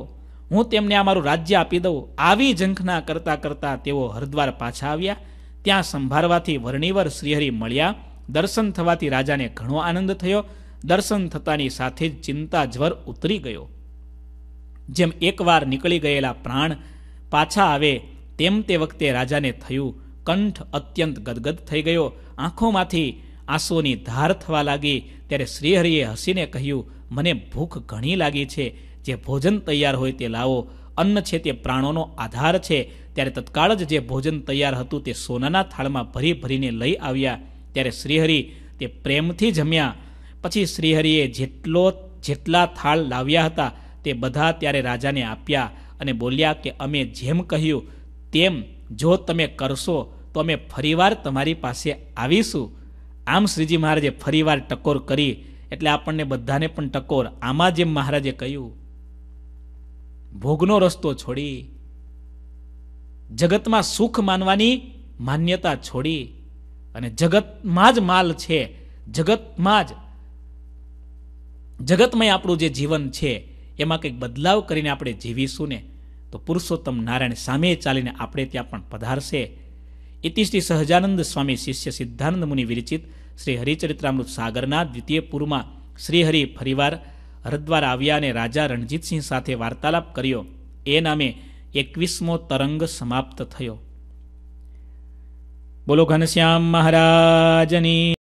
હું તેમને આ મારું રાજ્ય આપી દઉં આવી ઝંખના કરતાં કરતાં તેઓ હરદ્વાર પાછા આવ્યા ત્યાં સંભાળવાથી વર્ણિવર શ્રીહરિ મળ્યા દર્શન થવાથી રાજાને ઘણો આનંદ થયો દર્શન થતાની સાથે જ ચિંતા જ્વર ઉતરી ગયો જેમ એકવાર નીકળી ગયેલા પ્રાણ પાછા આવે તેમ તે વખતે રાજાને થયું કંઠ અત્યંત ગદગદ થઈ ગયો આંખોમાંથી આંસુની ધાર થવા લાગી ત્યારે શ્રીહરિએ હસીને કહ્યું મને ભૂખ ઘણી લાગી છે જે ભોજન તૈયાર હોય તે લાવો અન્ન છે તે પ્રાણોનો આધાર છે ત્યારે તત્કાળ જ જે ભોજન તૈયાર હતું તે સોનાના થાળમાં ભરી ભરીને લઈ આવ્યા ત્યારે શ્રીહરિ તે પ્રેમથી જમ્યા પછી શ્રીહરિએ જેટલો જેટલા થાળ લાવ્યા હતા તે બધા ત્યારે રાજાને આપ્યા અને બોલ્યા કે અમે જેમ કહ્યું તેમ જો તમે કરશો તો અમે ફરીવાર તમારી પાસે આવીશું આમ શ્રીજી મહારાજે ફરીવાર ટકોર કરી એટલે આપણને બધાને પણ ટકોર આમાં જેમ મહારાજે કહ્યું ભોગનો રસ્તો છોડી જગતમાં સુખ માનવાની માન્યતા છોડી અને જગતમાં જ માલ છે જગતમાં જ જગતમય આપણું જે જીવન છે એમાં કંઈક બદલાવ કરીને આપણે જીવીશું ને તો પુરુષોત્તમ નારાયણ સામે ચાલીને આપણે ત્યાં પણ પધારશે શ્રી સહજાનંદ સ્વામી શિષ્ય સિદ્ધાનંદ મુનિ વિરચિત શ્રી હરિચરિત્રામૃત સાગરના દ્વિતીય પૂરમાં શ્રીહરિ ફરીવાર હરદ્વાર આવ્યા અને રાજા રણજીતસિંહ સાથે વાર્તાલાપ કર્યો એ નામે એકવીસમો તરંગ સમાપ્ત થયો બોલો ઘનશ્યામ મહારાજની